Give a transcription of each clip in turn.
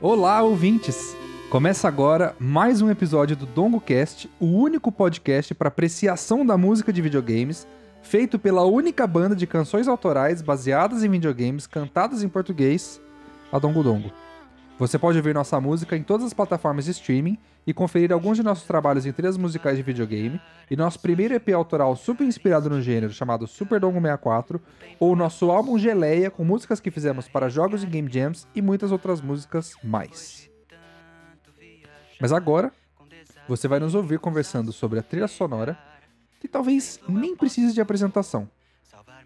Olá, ouvintes! Começa agora mais um episódio do DongoCast, o único podcast para apreciação da música de videogames, feito pela única banda de canções autorais baseadas em videogames cantadas em português, a Dongo Dongo. Você pode ouvir nossa música em todas as plataformas de streaming e conferir alguns de nossos trabalhos em trilhas musicais de videogame e nosso primeiro EP autoral super inspirado no gênero chamado Super Dongo 64 ou nosso álbum Geleia com músicas que fizemos para jogos e game jams e muitas outras músicas mais. Mas agora, você vai nos ouvir conversando sobre a trilha sonora que talvez nem precise de apresentação.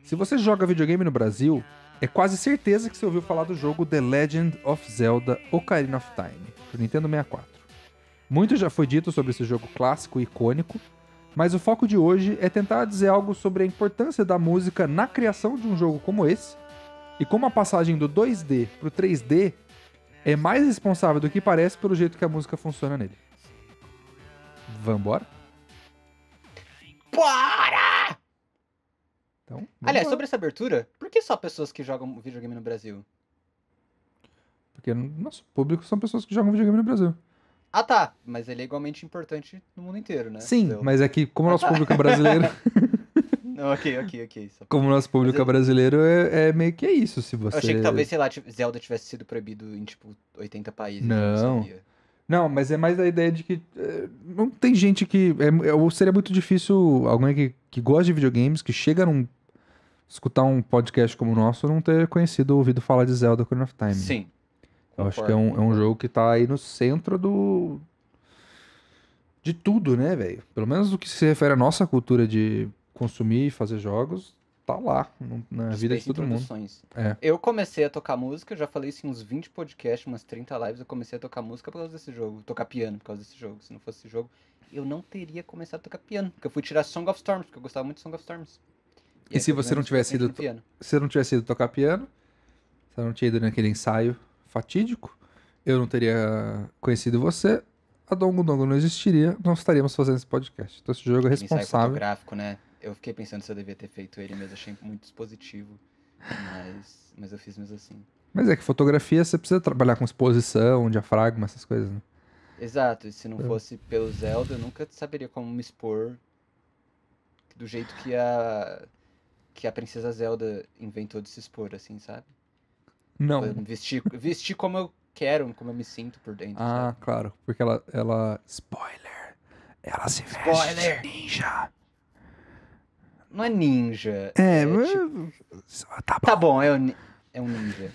Se você joga videogame no Brasil, é quase certeza que você ouviu falar do jogo The Legend of Zelda Ocarina of Time, do Nintendo 64. Muito já foi dito sobre esse jogo clássico e icônico, mas o foco de hoje é tentar dizer algo sobre a importância da música na criação de um jogo como esse e como a passagem do 2D para o 3D é mais responsável do que parece pelo jeito que a música funciona nele. Vambora? Pá! Então, Aliás, lá. sobre essa abertura, por que só pessoas que jogam videogame no Brasil? Porque nosso público são pessoas que jogam videogame no Brasil. Ah tá, mas ele é igualmente importante no mundo inteiro, né? Sim, então... mas é que como o nosso público é brasileiro. Não, ok, ok, ok. Só... Como o nosso público eu... É brasileiro é, é, meio que é isso, se você... Eu achei que talvez, sei lá, Zelda tivesse sido proibido em, tipo, 80 países. Não. Não, mas é mais a ideia de que... É, não tem gente que... É, é seria muito difícil alguém que, que gosta de videogames, que chega num escutar um podcast como o nosso não ter conhecido ou ouvido falar de Zelda Ocarina of Time. Né? Sim. Eu concordo. acho que é um, é um jogo que tá aí no centro do. de tudo, né, velho? Pelo menos o que se refere à nossa cultura de consumir e fazer jogos, tá lá, no, na Space vida de todo mundo. É. Eu comecei a tocar música, já falei isso em uns 20 podcasts, umas 30 lives, eu comecei a tocar música por causa desse jogo, tocar piano por causa desse jogo. Se não fosse esse jogo, eu não teria começado a tocar piano, porque eu fui tirar Song of Storms, porque eu gostava muito de Song of Storms. E, se é, você né? não tivesse ido, se não tivesse ido tocar piano, se não tinha ido naquele ensaio fatídico, eu não teria conhecido você, a Dongo Dongo não existiria, não estaríamos fazendo esse podcast. Então esse jogo é responsável. gráfico, né? Eu fiquei pensando se eu devia ter feito ele mesmo, achei muito dispositivo, mas, mas eu fiz mesmo assim. Mas é que fotografia você precisa trabalhar com exposição, diafragma, essas coisas, né? Exato, e se não é. fosse pelo Zelda, eu nunca saberia como me expor do jeito que a que a princesa Zelda inventou de se expor, assim, sabe? Não. Vestir, vestir como eu quero, como eu me sinto por dentro. Ah, sabe? claro. Porque ela, ela. Spoiler! Ela se veste Spoiler. de ninja. Não é ninja. É, é mas... tipo... tá bom. Tá bom, é um, é um ninja.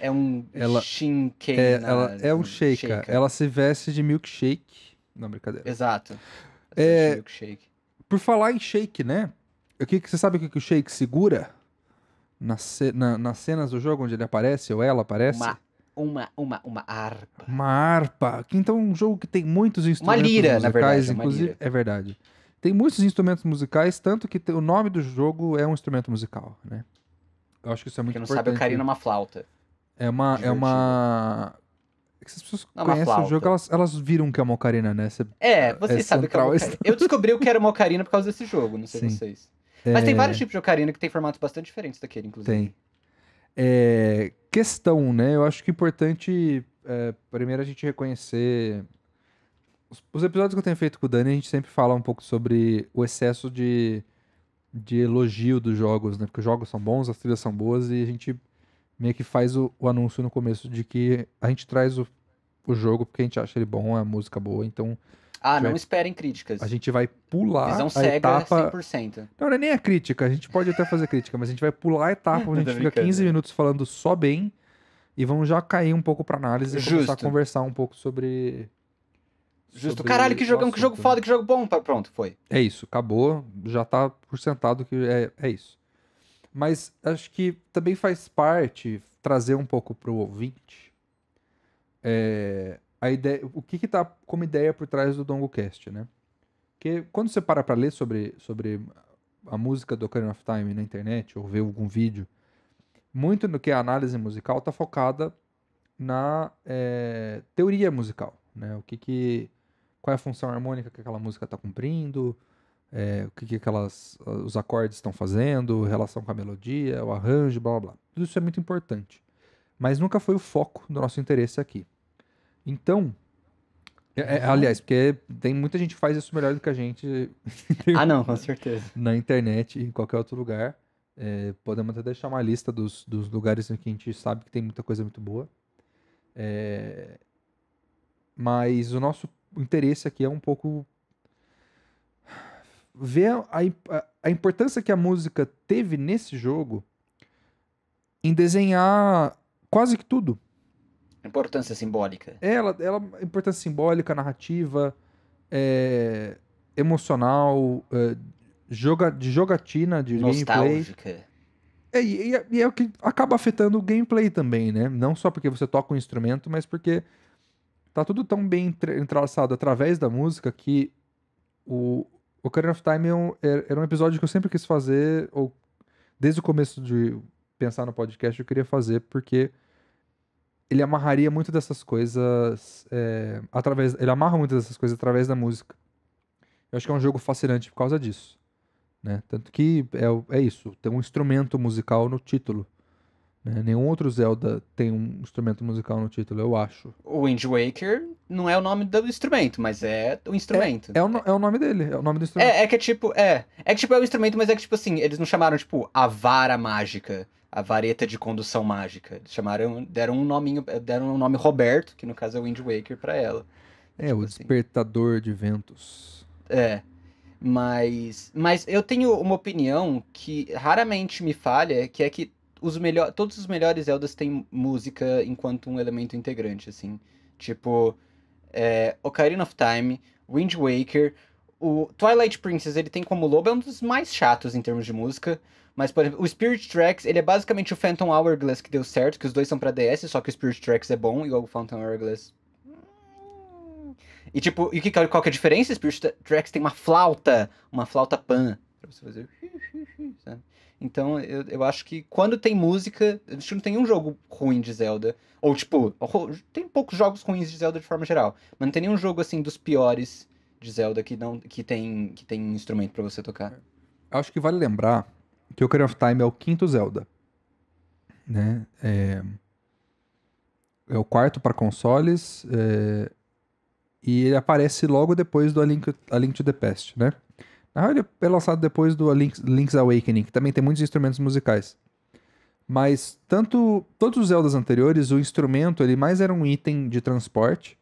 é um ela, shinkei. É, na... ela é um shaker. Ela se veste de milkshake. Não, brincadeira. Exato. É, Por falar em shake, né? O que, você sabe o que o Shake segura? Nas, na, nas cenas do jogo onde ele aparece ou ela aparece? Uma, uma, uma, uma harpa. Uma harpa. Então, é um jogo que tem muitos instrumentos uma lira, musicais, na verdade, inclusive. Lira. É verdade. Tem muitos instrumentos musicais, tanto que o nome do jogo é um instrumento musical, né? Eu acho que isso é muito importante. Quem não importante. sabe, o Karina é uma flauta. É uma. Divertido. É uma. as pessoas conhecem o jogo, elas, elas viram que é uma ocarina, né? Você, é, vocês é sabem que é uma ocarina. Eu descobri o que era uma ocarina por causa desse jogo, não sei Sim. vocês. Mas tem é. vários tipos de ocarina que tem formatos bastante diferentes daquele, inclusive. Tem. É, questão, né? Eu acho que é importante, é, primeiro, a gente reconhecer. Os, os, episódios que eu tenho feito com o Dani, a gente sempre fala um pouco sobre o excesso de, de elogio dos jogos, né? Porque os jogos são bons, as trilhas são boas e a gente meio que faz o, o anúncio no começo de que a gente traz o, o jogo porque a gente acha ele bom, é a música boa, então ah, não vai... esperem críticas. A gente vai pular Visão a cega etapa... 100%. Não, não é nem a crítica, a gente pode até fazer crítica, mas a gente vai pular a etapa onde a gente fica 15 né? minutos falando só bem e vamos já cair um pouco pra análise e começar a conversar um pouco sobre... Justo, sobre caralho, que jogo, que jogo foda, que jogo bom, tá, pronto, foi. É isso, acabou, já tá por sentado que é, é isso. Mas acho que também faz parte trazer um pouco pro ouvinte é, a ideia, o que está como ideia por trás do DongoCast, né? Porque quando você para para ler sobre, sobre a música do Ocarina of Time na internet ou ver algum vídeo, muito do que a análise musical está focada na é, teoria musical, né? O que que qual é a função harmônica que aquela música está cumprindo, é, o que, que aquelas, os acordes estão fazendo, relação com a melodia, o arranjo, blá blá blá. Tudo isso é muito importante. Mas nunca foi o foco do nosso interesse aqui. Então, é, é, aliás, porque tem muita gente que faz isso melhor do que a gente. ah, não, com certeza. Na internet e em qualquer outro lugar. É, podemos até deixar uma lista dos, dos lugares em que a gente sabe que tem muita coisa muito boa. É, mas o nosso interesse aqui é um pouco ver a, a, a importância que a música teve nesse jogo em desenhar quase que tudo Importância simbólica. Ela, ela importância simbólica, narrativa, é, emocional, é, joga, de jogatina, de Nostálgica. gameplay. É, e, é, é o que acaba afetando o gameplay também, né? Não só porque você toca um instrumento, mas porque tá tudo tão bem entrelaçado através da música que o Ocarina of Time é um, é, era um episódio que eu sempre quis fazer, ou desde o começo de pensar no podcast eu queria fazer, porque ele amarraria muito dessas coisas é, através. Ele amarra muito dessas coisas através da música. Eu acho que é um jogo fascinante por causa disso. Né? Tanto que é, é isso, tem um instrumento musical no título. Né? Nenhum outro Zelda tem um instrumento musical no título, eu acho. O Wind Waker não é o nome do instrumento, mas é o instrumento. É, é, o, é o nome dele, é o nome do instrumento. É, é que é tipo, é. É que tipo é o instrumento, mas é que tipo assim, eles não chamaram, tipo, a vara mágica a vareta de condução mágica. Chamaram, deram um nominho, eh, deram um nome Roberto, que no caso é Wind Waker para ela. É, tipo o assim. despertador de ventos. É. Mas, mas eu tenho uma opinião que raramente me falha, que é que os melhor, todos os melhores eldas têm música enquanto um elemento integrante, assim. Tipo, é, Ocarina of Time, Wind Waker, o Twilight Princess, ele tem como lobo, é um dos mais chatos em termos de música. Mas, por exemplo, o Spirit Tracks, ele é basicamente o Phantom Hourglass que deu certo, que os dois são para DS, só que o Spirit Tracks é bom, igual o Phantom Hourglass. E tipo, e que, qual que é a diferença? Spirit Tracks tem uma flauta, uma flauta pan, pra você fazer. Então, eu, eu acho que quando tem música, a gente não tem um jogo ruim de Zelda. Ou, tipo, tem poucos jogos ruins de Zelda de forma geral. Mas não tem nenhum jogo, assim, dos piores de Zelda que não que tem que tem instrumento para você tocar. É. Acho que vale lembrar que Ocarina of Time é o quinto Zelda, né? É, é o quarto para consoles é... e ele aparece logo depois do A Link, A Link to the Past, né? Na real, ele é lançado depois do A Link, Link's Awakening, que também tem muitos instrumentos musicais. Mas tanto todos os Zeldas anteriores, o instrumento ele mais era um item de transporte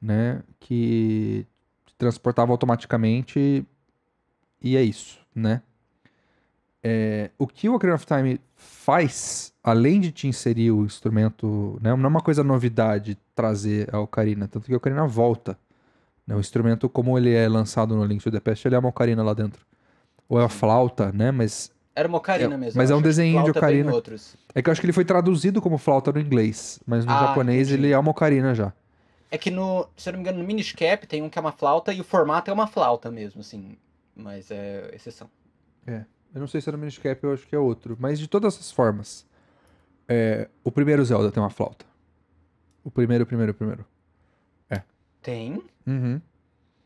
né? Que transportava automaticamente e é isso, né? É, o que o Ocarina of Time faz, além de te inserir o instrumento, né, não é uma coisa novidade trazer a Ocarina, tanto que a Ocarina volta. Né, o instrumento, como ele é lançado no Link to the Past, ele é uma Ocarina lá dentro. Ou é a flauta, né? Mas. Era uma Ocarina é, mesmo. Mas é um desenho de Ocarina. É que eu acho que ele foi traduzido como flauta no inglês, mas no ah, japonês entendi. ele é uma Ocarina já. É que no, se eu não me engano, no Miniscap tem um que é uma flauta e o formato é uma flauta mesmo, assim. Mas é exceção. É. Eu não sei se era é no Miniscap, eu acho que é outro. Mas de todas as formas, é, o primeiro Zelda tem uma flauta. O primeiro, primeiro, primeiro. É. Tem? Uhum.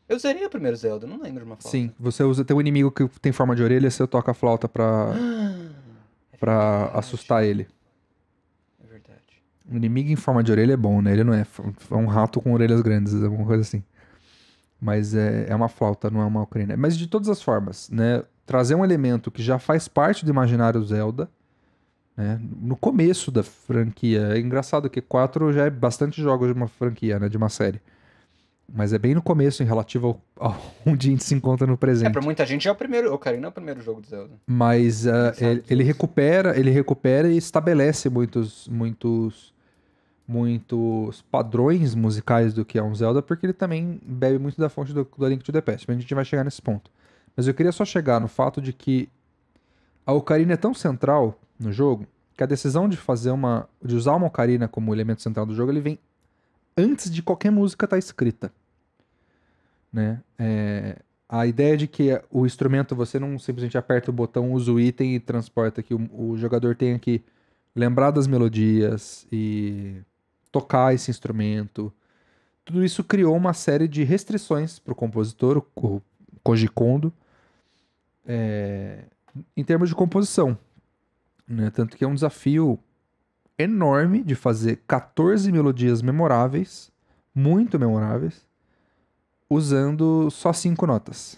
Eu usaria o primeiro Zelda, não lembro de uma flauta. Sim, você usa. Tem um inimigo que tem forma de orelha, você toca a flauta pra. É pra assustar ele. Um inimigo em forma de orelha é bom, né? Ele não é, é um rato com orelhas grandes, é alguma coisa assim. Mas é, é uma flauta, não é uma ucrânia. Mas de todas as formas, né? Trazer um elemento que já faz parte do imaginário Zelda, né? No começo da franquia. É engraçado que 4 já é bastante jogos de uma franquia, né? De uma série. Mas é bem no começo, em relativo ao, ao onde a gente se encontra no presente. É, pra muita gente é o primeiro. O não é o primeiro jogo do Zelda. Mas uh, ele, ele, recupera, ele recupera e estabelece muitos, muitos muitos padrões musicais do que é um Zelda, porque ele também bebe muito da fonte do, do Link to the Past, mas a gente vai chegar nesse ponto. Mas eu queria só chegar no fato de que a ocarina é tão central no jogo que a decisão de fazer uma de usar uma ocarina como elemento central do jogo, ele vem antes de qualquer música estar tá escrita. Né? É, a ideia de que o instrumento você não simplesmente aperta o botão, usa o item e transporta que o, o jogador tenha que lembrar das melodias e tocar esse instrumento. Tudo isso criou uma série de restrições para o compositor, o Koji Kondo, é, em termos de composição. Né? Tanto que é um desafio enorme de fazer 14 melodias memoráveis, muito memoráveis, usando só cinco notas.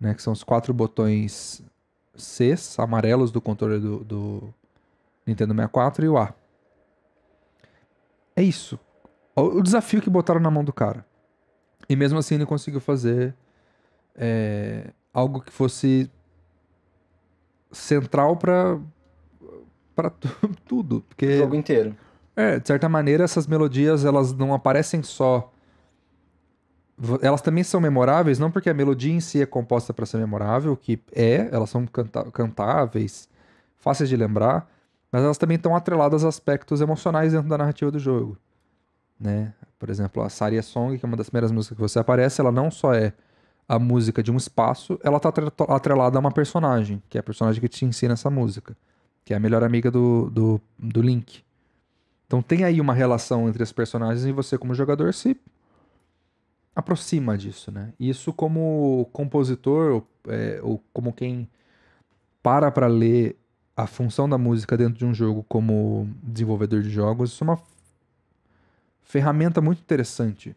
Né? Que são os quatro botões Cs, amarelos do controle do, do Nintendo 64 e o A. É isso. O desafio que botaram na mão do cara. E mesmo assim ele conseguiu fazer é, algo que fosse central para para tudo, porque o jogo inteiro. É, de certa maneira essas melodias elas não aparecem só elas também são memoráveis, não porque a melodia em si é composta para ser memorável, que é, elas são canta cantáveis, fáceis de lembrar, mas elas também estão atreladas a aspectos emocionais dentro da narrativa do jogo. Né? Por exemplo, a Saria é Song, que é uma das primeiras músicas que você aparece, ela não só é a música de um espaço, ela está atrelada a uma personagem, que é a personagem que te ensina essa música, que é a melhor amiga do, do, do Link. Então tem aí uma relação entre as personagens e você como jogador se aproxima disso, né? Isso como compositor é, ou como quem para para ler a função da música dentro de um jogo como desenvolvedor de jogos, isso é uma ferramenta muito interessante,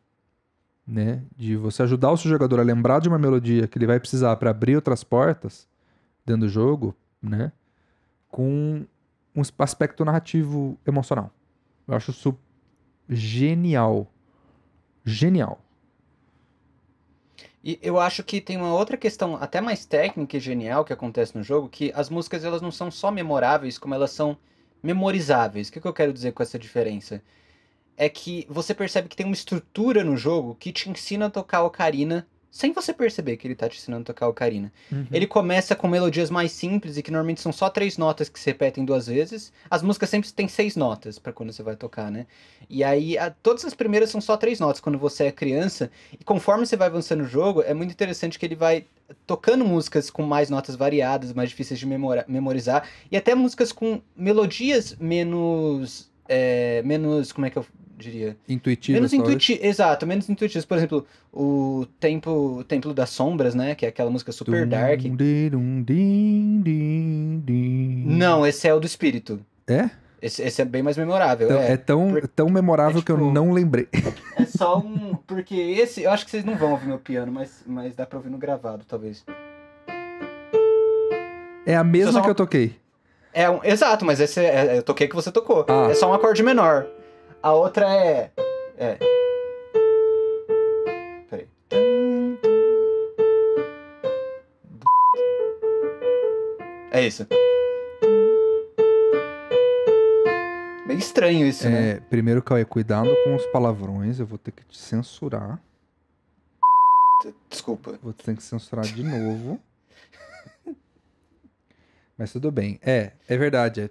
né? De você ajudar o seu jogador a lembrar de uma melodia que ele vai precisar para abrir outras portas dentro do jogo, né? Com um aspecto narrativo emocional. Eu acho isso genial. Genial. E eu acho que tem uma outra questão, até mais técnica e genial, que acontece no jogo, que as músicas elas não são só memoráveis, como elas são memorizáveis. O que, que eu quero dizer com essa diferença? É que você percebe que tem uma estrutura no jogo que te ensina a tocar ocarina sem você perceber que ele tá te ensinando a tocar ocarina. Uhum. Ele começa com melodias mais simples e que normalmente são só três notas que se repetem duas vezes. As músicas sempre têm seis notas para quando você vai tocar, né? E aí, a, todas as primeiras são só três notas quando você é criança. E conforme você vai avançando no jogo, é muito interessante que ele vai tocando músicas com mais notas variadas, mais difíceis de memorizar. E até músicas com melodias menos. É, menos. Como é que eu diria. Intuitivas. Menos né? intuitivas. Exato, menos intuitivas. Por exemplo, o Tempo, Templo das Sombras, né? Que é aquela música super dark. Não, esse é o do espírito. É? Esse, esse é bem mais memorável. Então, é. é, tão, Por... tão memorável é, tipo, que eu tipo, não lembrei. É só um. Porque esse. Eu acho que vocês não vão ouvir meu piano, mas, mas dá pra ouvir no gravado, talvez. É a mesma só... que eu toquei. É um, exato, mas esse é, é eu toquei que você tocou. Ah. É só um acorde menor. A outra é. É. Peraí. É isso. Meio estranho isso, né? é, né? Primeiro, Cauê, cuidado com os palavrões. Eu vou ter que te censurar. Desculpa. Vou ter que censurar de novo. Mas tudo bem. É, é verdade. É.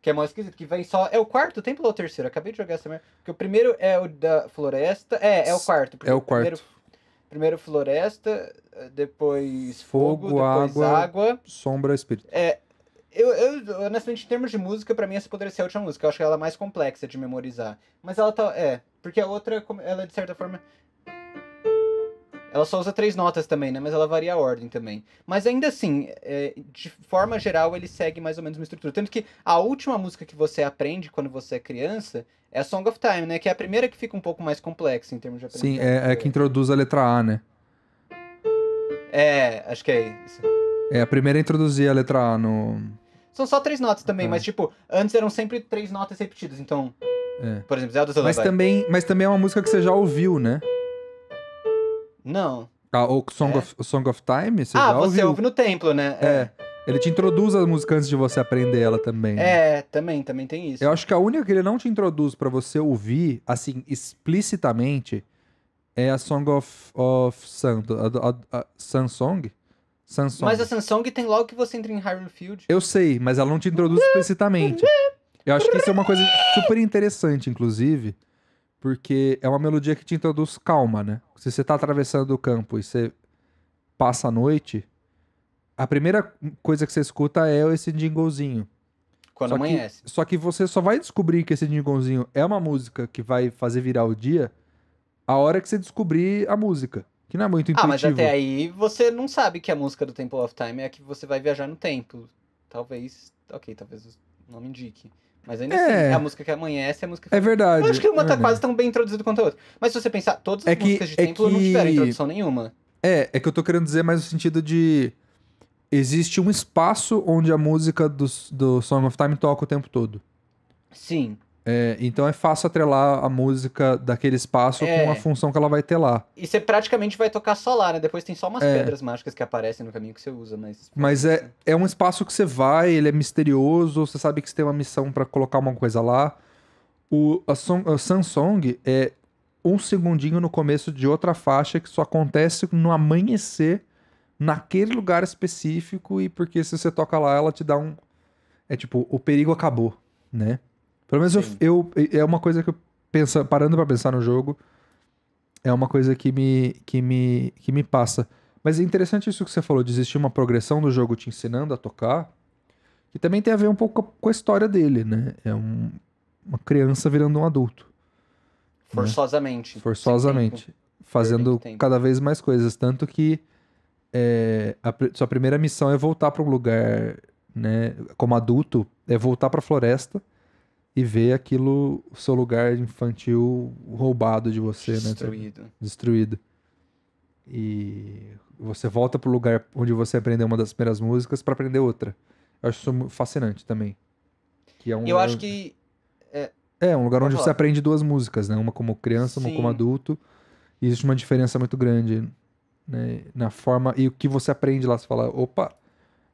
Que é mais esquisito, que vem só. É o quarto templo ou o terceiro? Acabei de jogar essa merda. Porque o primeiro é o da floresta. É, é o quarto. É o quarto. Primeiro, primeiro floresta, depois fogo, fogo depois água, água. Sombra, espírito. É, eu, eu, honestamente, em termos de música, para mim essa poderia ser a última música. Eu acho que ela é mais complexa de memorizar. Mas ela tá. É, porque a outra, ela de certa forma ela só usa três notas também, né? Mas ela varia a ordem também. Mas ainda assim, é, de forma geral, ele segue mais ou menos uma estrutura. Tanto que a última música que você aprende quando você é criança é a Song of Time, né? Que é a primeira que fica um pouco mais complexa em termos de aprendizagem. Sim, é, é que introduz a letra A, né? É, acho que é isso. É, a primeira a introduzir a letra A no... São só três notas também, é. mas tipo, antes eram sempre três notas repetidas, então... É. Por exemplo, Zelda Mas também, mas também é uma música que você já ouviu, né? Não. Ah, o Song, é? of, Song of Time? Você ah, você ouve no templo, né? É. é. Ele te introduz a música antes de você aprender ela também. Né? É, né? também, também tem isso. Eu acho que a única que ele não te introduz para você ouvir, assim, explicitamente, é a Song of, of Sun, a, a, a sun song Mas a song tem logo que você entra em Hyrule Field. Eu sei, mas ela não te introduz explicitamente. Eu acho que isso é uma coisa super interessante, inclusive porque é uma melodia que te introduz calma, né? Se você está atravessando o campo e você passa a noite, a primeira coisa que você escuta é esse jinglezinho. Quando só amanhece. Que, só que você só vai descobrir que esse jinglezinho é uma música que vai fazer virar o dia a hora que você descobrir a música. Que não é muito intuitivo. Ah, mas até aí você não sabe que a música do Temple of Time é a que você vai viajar no tempo. Talvez. Ok, talvez o nome indique. Mas ainda assim, é. assim, a música que amanhece é a música é que... É verdade. Eu acho que uma tá é tá quase tão bem introduzida quanto a outra. Mas se você pensar, todas é as é que, músicas de é Templo que... não tiveram introdução nenhuma. É, é que eu tô querendo dizer mais no sentido de... Existe um espaço onde a música do, do Song of Time toca o tempo todo. Sim. É, então é fácil atrelar a música daquele espaço é. com a função que ela vai ter lá. E você praticamente vai tocar só lá, né? Depois tem só umas é. pedras mágicas que aparecem no caminho que você usa, mas. Mas é, assim. é um espaço que você vai, ele é misterioso, você sabe que você tem uma missão para colocar uma coisa lá. O a, song, a Samsung é um segundinho no começo de outra faixa que só acontece no amanhecer naquele lugar específico e porque se você toca lá ela te dá um é tipo o perigo acabou, né? Pelo menos eu, eu, É uma coisa que eu. Pensa, parando para pensar no jogo, é uma coisa que me, que, me, que me passa. Mas é interessante isso que você falou, de existir uma progressão do jogo te ensinando a tocar, que também tem a ver um pouco com a história dele, né? É um, uma criança virando um adulto. Forçosamente. Né? Forçosamente. Fazendo cada vez mais coisas. Tanto que é, a sua primeira missão é voltar para um lugar, né? Como adulto, é voltar para a floresta e ver aquilo, o seu lugar infantil roubado de você, né? Destruído. né? Destruído. E você volta pro lugar onde você aprendeu uma das primeiras músicas para aprender outra. Eu acho isso fascinante também. Que é um Eu lugar... acho que. É, é um lugar Vou onde falar. você aprende duas músicas, né? Uma como criança, Sim. uma como adulto. E existe uma diferença muito grande né? na forma. E o que você aprende lá, você fala, opa,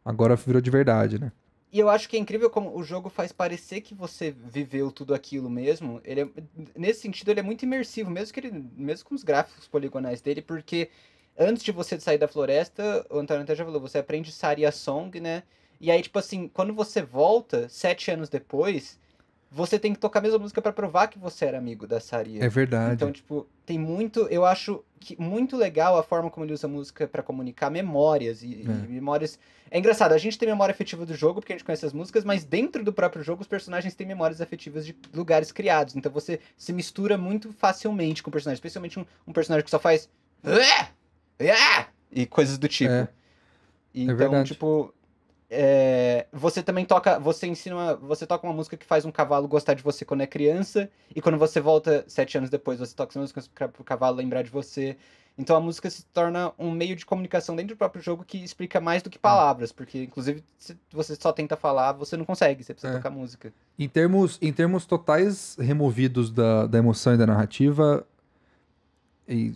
agora virou de verdade, né? E eu acho que é incrível como o jogo faz parecer que você viveu tudo aquilo mesmo. Ele é, nesse sentido, ele é muito imersivo, mesmo, que ele, mesmo com os gráficos poligonais dele, porque antes de você sair da floresta, o Antônio até já falou, você aprende Saria Song, né? E aí, tipo assim, quando você volta, sete anos depois, você tem que tocar a mesma música para provar que você era amigo da Saria. É verdade. Então, tipo, tem muito. Eu acho que muito legal a forma como ele usa a música para comunicar memórias e, é. e, memórias. É engraçado, a gente tem memória afetiva do jogo, porque a gente conhece as músicas, mas dentro do próprio jogo os personagens têm memórias afetivas de lugares criados. Então você se mistura muito facilmente com o personagem, especialmente um, um personagem que só faz. E coisas do tipo. É. é então, é tipo, é, você também toca, você ensina, uma, você toca uma música que faz um cavalo gostar de você quando é criança, e quando você volta sete anos depois, você toca essa música para o cavalo lembrar de você. Então a música se torna um meio de comunicação dentro do próprio jogo que explica mais do que ah. palavras, porque inclusive se você só tenta falar, você não consegue, você precisa é. tocar música. Em termos, em termos totais removidos da, da emoção e da narrativa, e,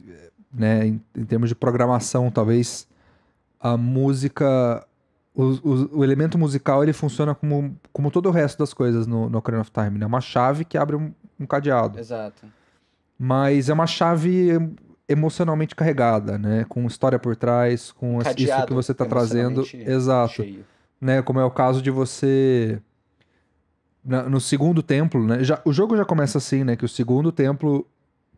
né, em, em termos de programação, talvez a música o, o, o, elemento musical ele funciona como, como todo o resto das coisas no, no Ocarina of Time, né? Uma chave que abre um, um cadeado. Exato. Mas é uma chave emocionalmente carregada, né? Com história por trás, com Cadeado, isso que você está trazendo. Exato. Cheio. Né? Como é o caso de você. Na, no segundo templo, né? Já, o jogo já começa assim, né? Que o segundo templo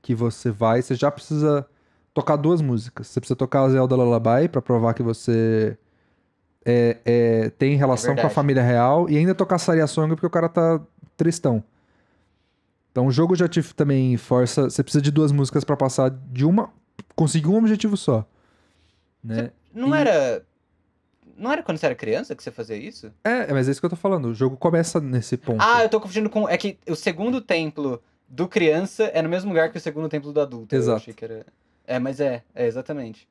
que você vai, você já precisa tocar duas músicas. Você precisa tocar a Zelda Lullaby para provar que você é, é, tem relação com a família real e ainda tocar Song porque o cara tá tristão. Então o jogo já te também força. Você precisa de duas músicas para passar de uma. conseguir um objetivo só. Né? Não e... era. Não era quando você era criança que você fazia isso? É, é, mas é isso que eu tô falando. O jogo começa nesse ponto. Ah, eu tô confundindo com. É que o segundo templo do criança é no mesmo lugar que o segundo templo do adulto. Exato. Era... É, mas é, é exatamente.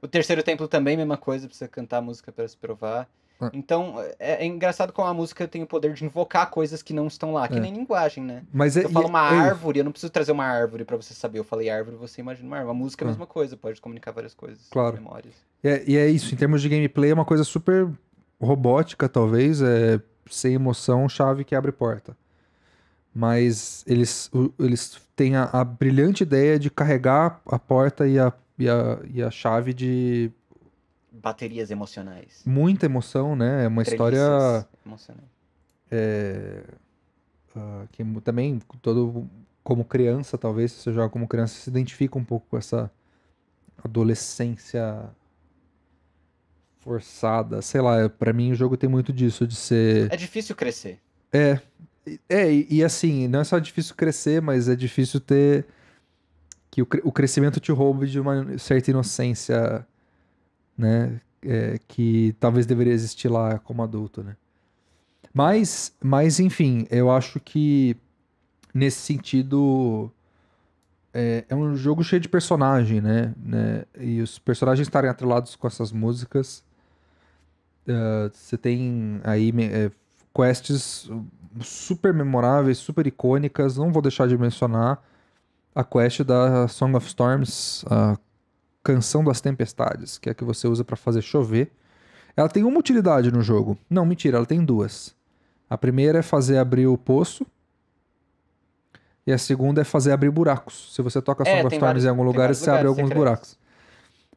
O terceiro templo também, mesma coisa, precisa cantar a música para se provar. Ah. Então, é, é, engraçado como a música tem o poder de invocar coisas que não estão lá, que é. nem linguagem, né? Mas é eu falo uma árvore, eu não preciso trazer uma árvore para você saber. Eu falei árvore, você imagina uma árvore. A música é a ah. mesma coisa, pode comunicar várias coisas, claro. memórias. e é isso, em termos de gameplay, é uma coisa super robótica, talvez, é sem emoção, chave que abre porta. Mas eles, eles têm a, a, brilhante ideia de carregar a porta e a e a, e a chave de. Baterias emocionais. Muita emoção, né? É uma história. Emocionante. É, uh, que também todo como criança talvez se você joga como criança se identifica um pouco com essa adolescência forçada sei lá é, para mim o jogo tem muito disso de ser é difícil crescer é é e, e assim não é só difícil crescer mas é difícil ter que o, o crescimento te roube de uma certa inocência, né? É, que talvez deveria existir lá como adulto, né? Mas, mas enfim, eu acho que nesse sentido é, é um jogo cheio de personagem, né? né? E os personagens estarem atrelados com essas músicas. Uh, você tem aí é, quests super memoráveis, super icônicas, não vou deixar de mencionar a quest da Song of Storms, a Canção das Tempestades, que é a que você usa para fazer chover. Ela tem uma utilidade no jogo. Não, mentira, ela tem duas. A primeira é fazer abrir o poço. E a segunda é fazer abrir buracos. Se você toca é, Song of Storms em algum lugar, você abre alguns buracos.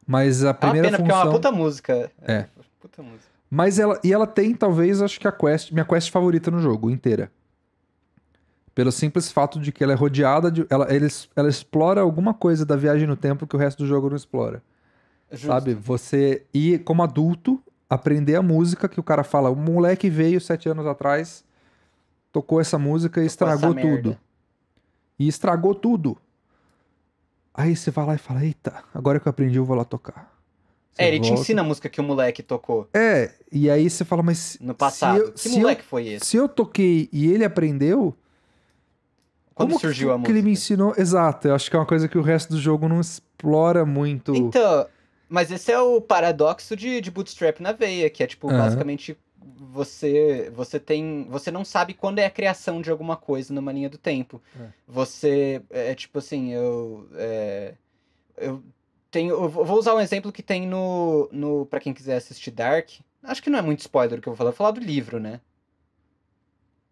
Mas a primeira é uma pena, função... é uma puta música. É. Puta música. Mas ela, e ela tem, talvez, acho que a quest, minha quest favorita no jogo, inteira pelo simples fato de que ela é rodeada de. Ela, ela, ela explora alguma coisa da viagem no tempo que o resto do jogo não explora. É justo. Sabe? Você ir como adulto, aprender a música que o cara fala, o moleque veio sete anos atrás, tocou essa música e estragou tudo. E estragou tudo. Aí você vai lá e fala, eita, agora que eu aprendi, eu vou lá tocar. Você é, ele volta. te ensina a música que o moleque tocou. É, e aí você fala, mas. No passado. Eu, que moleque eu, foi esse? Se eu toquei e ele aprendeu, quando Como surgiu que a música? ele me ensinou. Exato, eu acho que é uma coisa que o resto do jogo não explora muito. Então, mas esse é o paradoxo de, de Bootstrap na veia, que é tipo, uhum. basicamente você você tem você não sabe quando é a criação de alguma coisa numa linha do tempo é. você é, é tipo assim eu é, eu tenho eu vou usar um exemplo que tem no no para quem quiser assistir Dark acho que não é muito spoiler o que eu vou falar eu vou falar do livro né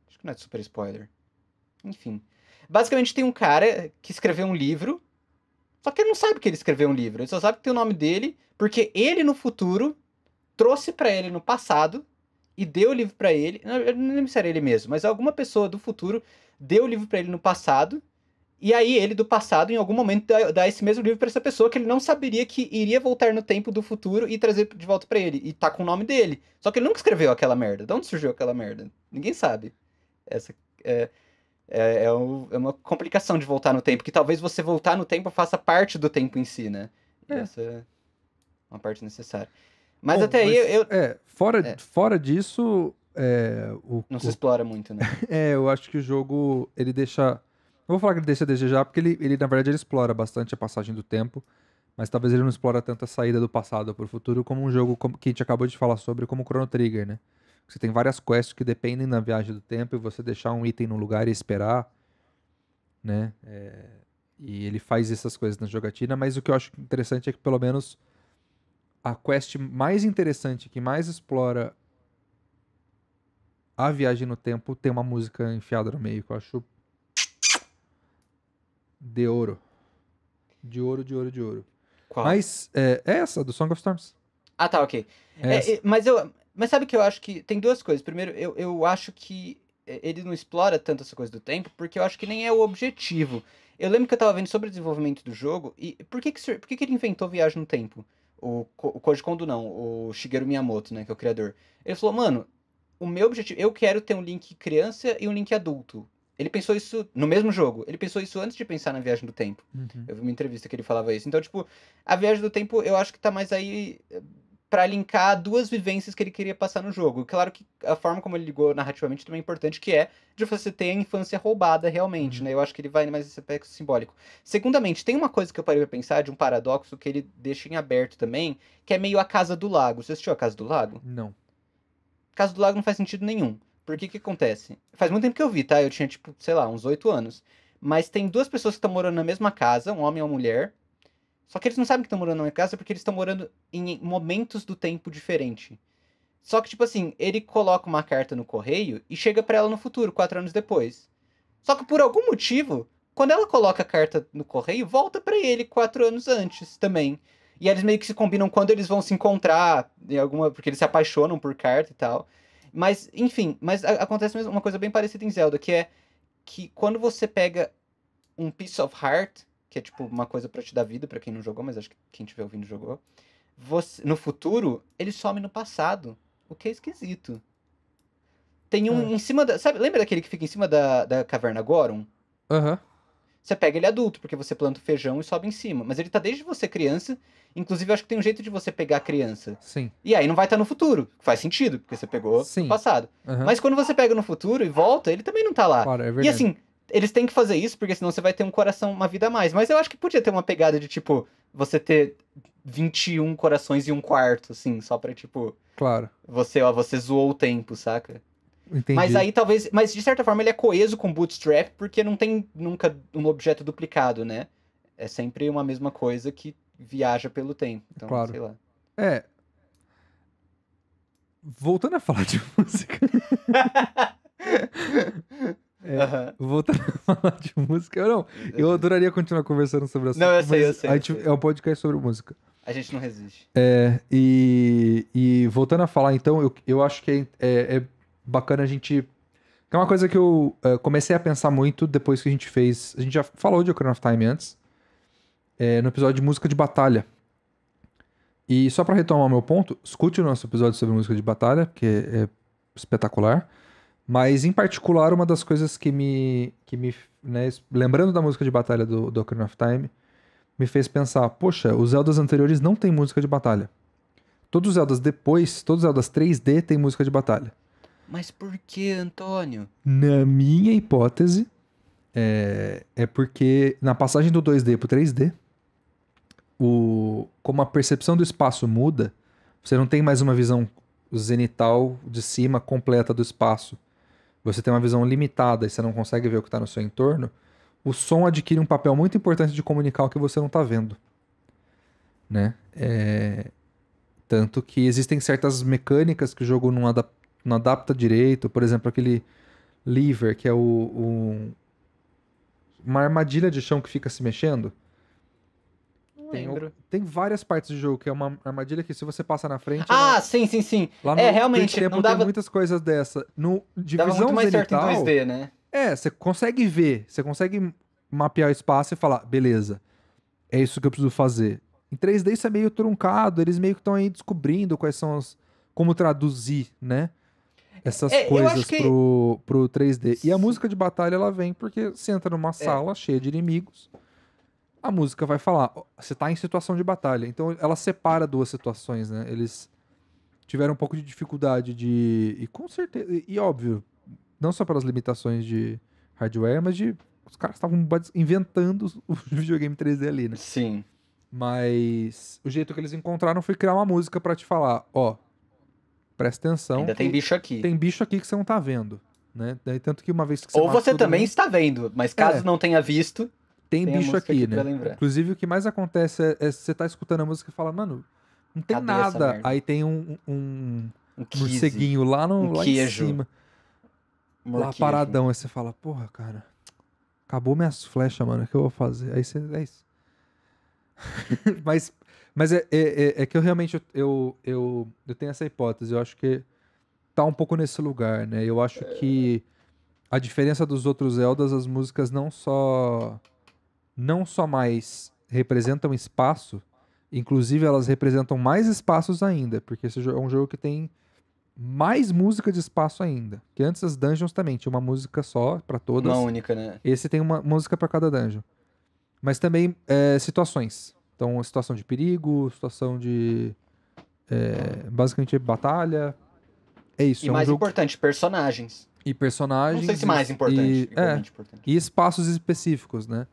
acho que não é super spoiler enfim Basicamente tem um cara que escreveu um livro, só que ele não sabe que ele escreveu um livro, ele só sabe que tem o nome dele, porque ele no futuro trouxe para ele no passado e deu o livro para ele. Não, eu não lembro se era ele mesmo, mas alguma pessoa do futuro deu o livro para ele no passado. E aí ele do passado, em algum momento, dá, dá esse mesmo livro para essa pessoa que ele não saberia que iria voltar no tempo do futuro e trazer de volta para ele. E tá com o nome dele. Só que ele nunca escreveu aquela merda. De onde surgiu aquela merda? Ninguém sabe. Essa. É... É, é, um, é, uma complicação de voltar no tempo, que talvez você voltar no tempo faça parte do tempo em si, né? é. essa é uma parte necessária. Mas Bom, até mas, aí eu. É, fora, é. fora disso. É, o, Não se o, explora muito, né? é, eu acho que o jogo ele deixa. Não vou falar que ele deixa a desejar, porque ele, ele, na verdade, ele explora bastante a passagem do tempo. Mas talvez ele não explora tanto a saída do passado para o futuro como um jogo como, que a gente acabou de falar sobre, como o Chrono Trigger, né? Você tem várias quests que dependem da viagem do tempo e você deixar um item no lugar e esperar, né? É, e ele faz essas coisas na jogatina, mas o que eu acho interessante é que pelo menos a quest mais interessante, que mais explora a viagem no tempo, tem uma música enfiada no meio, que eu acho de ouro. De ouro, de ouro, de ouro. Qual? Mas é, é essa, do Song of Storms. Ah, tá, ok. É é, mas eu, mas sabe que eu acho que. Tem duas coisas. Primeiro, eu, eu acho que é, ele não explora tanto essa coisa do tempo, porque eu acho que nem é o objetivo. Eu lembro que eu tava vendo sobre o desenvolvimento do jogo, e por que, que, por que, que ele inventou viagem no tempo? O, o Koji Kondo não, o Shigeru Miyamoto, né, que é o criador. Ele falou, mano, o meu objetivo, eu quero ter um Link criança e um Link adulto. Ele pensou isso no mesmo jogo. Ele pensou isso antes de pensar na viagem do tempo. Uhum. Eu vi uma entrevista que ele falava isso. Então, tipo, a viagem do tempo eu acho que tá mais aí para linkar duas vivências que ele queria passar no jogo. Claro que a forma como ele ligou narrativamente também é importante, que é de você ter a infância roubada realmente, uhum. né? Eu acho que ele vai mais nesse aspecto simbólico. Segundamente, tem uma coisa que eu parei pra pensar, de um paradoxo que ele deixa em aberto também, que é meio a Casa do Lago. Você assistiu a Casa do Lago? Não. Casa do Lago não faz sentido nenhum. Porque que que acontece? Faz muito tempo que eu vi, tá? Eu tinha, tipo, sei lá, uns oito anos. Mas tem duas pessoas que estão morando na mesma casa, um homem e uma mulher, só que eles não sabem que estão morando numa casa porque eles estão morando em momentos do tempo diferente. Só que, tipo assim, ele coloca uma carta no correio e chega para ela no futuro, quatro anos depois. Só que por algum motivo, quando ela coloca a carta no correio, volta para ele quatro anos antes também. E eles meio que se combinam quando eles vão se encontrar, em alguma, porque eles se apaixonam por carta e tal. Mas, enfim, mas acontece uma coisa bem parecida em Zelda, que é que quando você pega um piece of heart, que é tipo uma coisa para te dar vida para quem não jogou, mas acho que quem estiver ouvindo jogou. Você, no futuro, ele some no passado, o que é esquisito. Tem um ah. em cima da. Sabe, lembra daquele que fica em cima da, da caverna Goron? Aham. Uhum. Você pega ele adulto, porque você planta o feijão e sobe em cima. Mas ele tá desde você criança. Inclusive, eu acho que tem um jeito de você pegar a criança. Sim. E aí não vai estar tá no futuro. Faz sentido, porque você pegou Sim. no passado. Uhum. Mas quando você pega no futuro e volta, ele também não tá lá. Claro, é verdade. E assim, eles têm que fazer isso, porque senão você vai ter um coração, uma vida a mais. Mas eu acho que podia ter uma pegada de, tipo, você ter 21 corações e um quarto, assim, só pra, tipo. Claro. Você, ó, você zoou o tempo, saca? Entendi. Mas aí talvez. Mas de certa forma ele é coeso com Bootstrap, porque não tem nunca um objeto duplicado, né? É sempre uma mesma coisa que viaja pelo tempo. Então, claro. sei lá. É. Voltando a falar de música. É, uhum. Voltando a falar de música. Não, eu adoraria continuar conversando sobre essa Não, eu sei, eu sei. A gente, eu sei. É um podcast sobre música. A gente não resiste. É, e, e voltando a falar, então, eu, eu acho que é, é, é bacana a gente. É uma coisa que eu é, comecei a pensar muito depois que a gente fez. A gente já falou de Ocarina of Time antes, é, no episódio de música de batalha. E só para retomar o meu ponto, escute o nosso episódio sobre música de batalha, porque é, é espetacular. Mas, em particular, uma das coisas que me. Que me né, lembrando da música de batalha do, do Ocarina of Time, me fez pensar: poxa, os Zeldas anteriores não tem música de batalha. Todos os Zeldas depois, todos os Zeldas 3D tem música de batalha. Mas por que, Antônio? Na minha hipótese, é, é porque na passagem do 2D pro 3D, o, como a percepção do espaço muda, você não tem mais uma visão zenital de cima completa do espaço você tem uma visão limitada e você não consegue ver o que está no seu entorno, o som adquire um papel muito importante de comunicar o que você não está vendo. Né? É... Tanto que existem certas mecânicas que o jogo não, adap não adapta direito, por exemplo, aquele lever, que é o, o... uma armadilha de chão que fica se mexendo lembro. Tem, tem, várias partes do jogo que é uma armadilha que se você passa na frente. Ah, ela... sim, sim, sim. Lá é, no é, realmente. Tempo, não dava... Tem muitas coisas dessa. No Divisão dava muito mais Zenital, certo em 2D, né? É, você consegue ver, você consegue mapear o espaço e falar, beleza, é isso que eu preciso fazer. Em 3D isso é meio truncado, eles meio que estão aí descobrindo quais são como traduzir, né? Essas é, coisas que... pro, pro 3D. E a música de batalha ela vem porque você entra numa é. sala é. cheia de inimigos a música vai falar, você tá em situação de batalha. Então ela separa duas situações, né? Eles tiveram um pouco de dificuldade de. E com certeza. E, e óbvio, não só pelas limitações de hardware, mas de. Os caras estavam inventando o videogame 3D ali, né? Sim. Mas o jeito que eles encontraram foi criar uma música para te falar, ó, presta atenção. Ainda tem bicho aqui. Tem bicho aqui que você não tá vendo. Né? Daí, tanto que uma vez que você Ou você também mundo... está vendo, mas caso é. não tenha visto, tem, tem bicho aqui, né? Inclusive, o que mais acontece é, é você tá escutando a música e fala, mano, não tem Cadê nada. Aí tem um, um, um morceguinho lá, no, um lá em cima. Lá paradão. Aí você fala, porra, cara, acabou minhas flechas, mano, o que eu vou fazer? Aí você, é isso. mas mas é, é, é, é, que eu realmente eu, eu, eu tenho essa hipótese. Eu acho que tá um pouco nesse lugar, né? Eu acho que a diferença dos outros Eldas, as músicas não só não só mais representam espaço, inclusive elas representam mais espaços ainda, porque esse é um jogo que tem mais música de espaço ainda. Que antes as dungeons também tinha uma música só para todas. Uma única, né? Esse tem uma música para cada dungeon. Mas também é, situações. Então, situação de perigo, situação de. É, basicamente, batalha. É isso. E é um mais jogo... importante, personagens. E personagens. Não sei se mais importante. E, é, importante. e espaços específicos, né?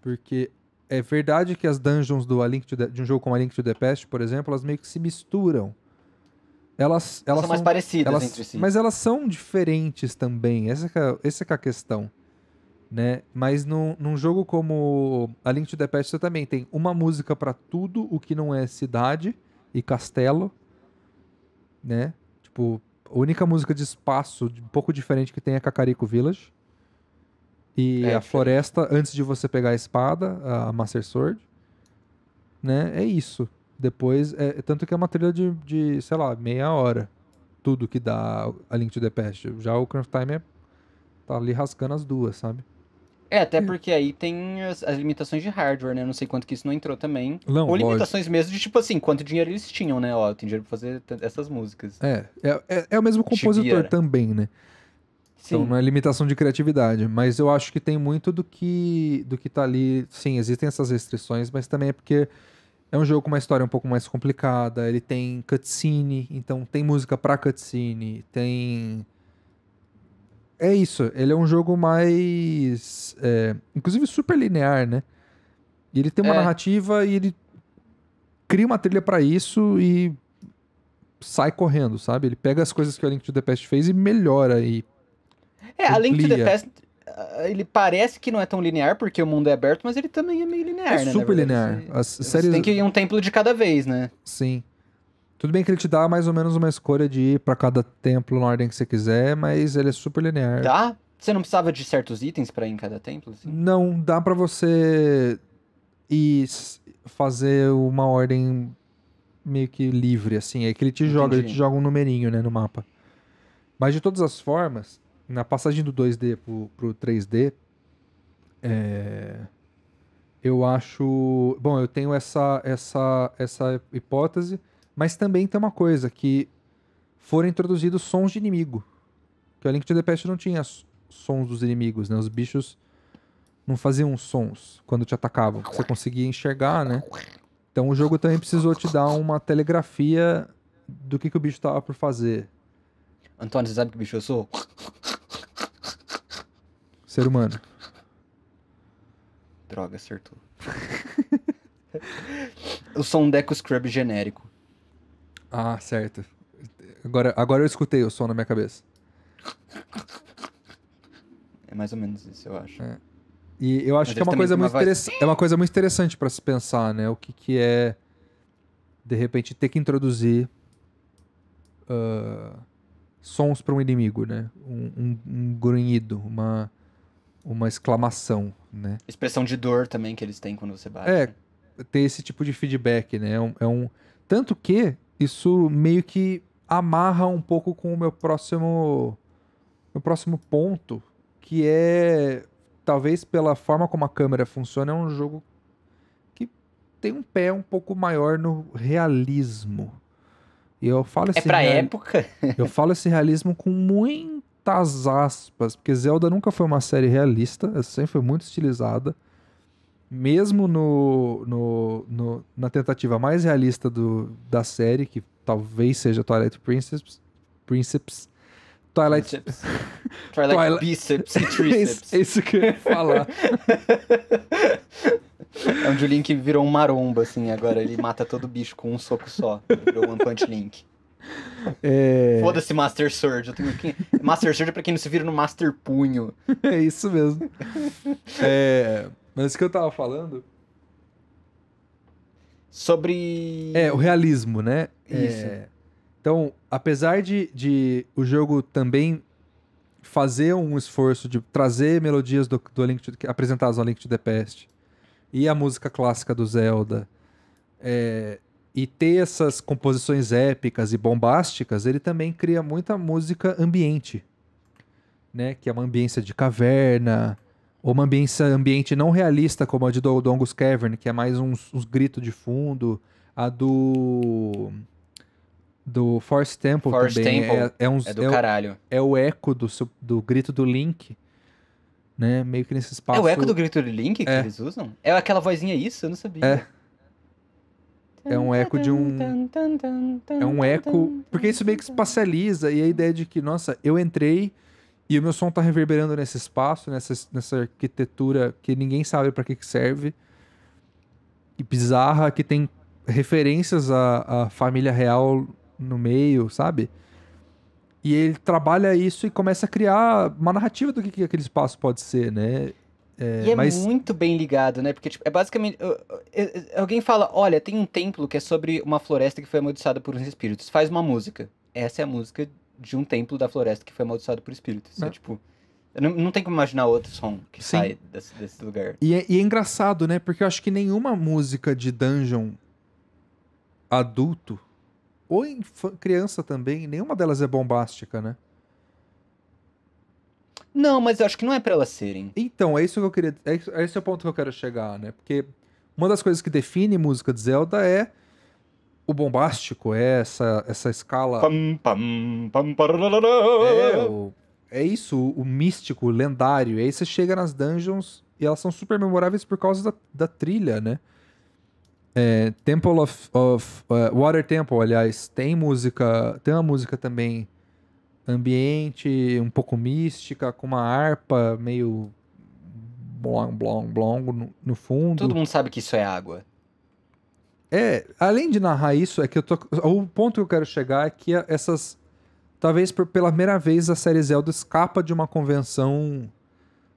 Porque é verdade que as dungeons do A Link to the, de um jogo como A Link to the Past, por exemplo, elas meio que se misturam. Elas, elas, são mais parecidas elas, entre si. Mas elas são diferentes também. Essa é, essa é a questão. Né? Mas num, num jogo como A Link to the Past, você também tem uma música para tudo o que não é cidade e castelo. Né? Tipo, a única música de espaço um pouco diferente que tem é Kakariko Village. E é, a floresta, é. antes de você pegar a espada, a Master Sword, né? É isso. Depois, é, tanto que é uma trilha de, de, sei lá, meia hora. Tudo que dá a Link to the Past. Já o Craft Time é, tá ali rascando as duas, sabe? É, até porque aí tem as, as, limitações de hardware, né? Não sei quanto que isso não entrou também. Não, Ou limitações mesmo de, tipo assim, quanto dinheiro eles tinham, né? Ó, tem dinheiro pra fazer essas músicas. É, é, é, é o mesmo compositor também, né? Então, Sim. Então não é limitação de criatividade, mas eu acho que tem muito do que do que tá ali. Sim, existem essas restrições, mas também é porque é um jogo com uma história um pouco mais complicada, ele tem cutscene, então tem música para cutscene, tem é isso, ele é um jogo mais é, inclusive super linear, né? E ele tem uma é. narrativa e ele cria uma trilha para isso e sai correndo, sabe? Ele pega as coisas que o Link to the Past fez e melhora e é, a Link to the Past, ele parece que não é tão linear, porque o mundo é aberto, mas ele também é meio linear, é né? super linear. Você, você tem que ir um templo de cada vez, né? Sim. Tudo bem que ele te dá mais ou menos uma escolha de ir para cada templo na ordem que você quiser, mas ele é super linear. Dá? Você não precisava de certos itens para ir em cada templo? Assim? Não, dá para você ir fazer uma ordem meio que livre, assim. É que ele te Entendi. joga, ele te joga um numerinho, né, no mapa. Mas de todas as formas, na passagem do 2D pro, pro 3D, é, eu acho. Bom, eu tenho essa, essa, essa hipótese, mas também tem uma coisa: que foram introduzidos sons de inimigo. Que o Link to the Past não tinha sons dos inimigos, né? Os bichos não faziam sons quando te atacavam. Você conseguia enxergar, né? Então o jogo também precisou te dar uma telegrafia do que, que o bicho tava por fazer. Antônio, você sabe que bicho eu sou? ser humano. Droga, acertou. o som Deco Scrub genérico. Ah, certo. Agora, agora eu escutei o som na minha cabeça. É mais ou menos isso, eu acho. É. E eu acho Mas que é, é uma, coisa muito voz... é uma coisa muito interessante para se pensar, né? O que, que é, de repente, ter que introduzir uh, sons para um inimigo, né? Um, um, um grunhido, uma uma exclamação, né? Expressão de dor também que eles têm quando você bate. É, né? ter esse tipo de feedback, né? É um, é um, tanto que isso meio que amarra um pouco com o meu próximo meu próximo ponto, que é talvez pela forma como a câmera funciona, é um jogo que tem um pé um pouco maior no realismo. E eu falo é esse pra real... época. eu falo esse realismo com muito muitas aspas, porque Zelda nunca foi uma série realista, sempre foi muito estilizada. Mesmo no, no, no na tentativa mais realista do, da série, que talvez seja Twilight Princess, Princess Twilight... Princess Twilight, Twilight Biceps e é Triceps. é isso que eu ia falar. É o Link virou um maromba, assim, agora ele mata todo bicho com um soco só. Virou One Punch Link. É... Foda-se Master Sword. Tenho... Master Sword é pra quem não se vira no Master Punho. É isso mesmo. é... Mas o que eu tava falando? Sobre. É, o realismo, né? É. Isso. É... Então, apesar de, de o jogo também fazer um esforço de trazer melodias do, do Link to, apresentadas no Link to the Past e a música clássica do Zelda. É, e ter essas composições épicas e bombásticas, ele também cria muita música ambiente, né? Que é uma ambiência de caverna, ou uma ambiência ambiente não realista, como a de Dongus Cavern, que é mais uns, uns gritos de fundo. A do. Do Force Temple Force também. É, Temple é, é, uns, é do é caralho. O, é o eco do, do grito do Link. Né? Meio que nesse espaço. É o eco do grito do Link que é. eles usam? É aquela vozinha isso? Eu não sabia. É. É um eco de um. É um eco. Porque isso meio que espacializa e a ideia de que, nossa, eu entrei e o meu som tá reverberando nesse espaço, nessa, nessa arquitetura que ninguém sabe para que, que serve. E bizarra, que tem referências à, à família real no meio, sabe? E ele trabalha isso e começa a criar uma narrativa do que, que aquele espaço pode ser, né? É, e é mas... muito bem ligado, né? Porque tipo, é basicamente. Alguém fala: olha, tem um templo que é sobre uma floresta que foi amaldiçoada por uns espíritos. Faz uma música. Essa é a música de um templo da floresta que foi amaldiçoado por espíritos. Não. É, é tipo. Não, não tem como imaginar outro som que Sim. sai desse, desse lugar. E é, e é engraçado, né? Porque eu acho que nenhuma música de dungeon adulto, ou criança também, nenhuma delas é bombástica, né? Não, mas eu acho que não é para elas serem. Então, é isso que eu queria. É, é esse é o ponto que eu quero chegar, né? Porque uma das coisas que define música de Zelda é o bombástico, é essa, essa escala. Pam, pam, pam, é, o, é isso, o místico, o lendário. E aí você chega nas dungeons e elas são super memoráveis por causa da, da trilha, né? É, Temple of, of uh, Water Temple, aliás, tem música, tem uma música também ambiente um pouco mística, com uma harpa meio blong, blong, blong no, no fundo. Todo mundo sabe que isso é água. É, além de narrar isso, é que eu tô. O ponto que eu quero chegar é que essas. Talvez por, pela primeira vez a série Zelda escapa de uma convenção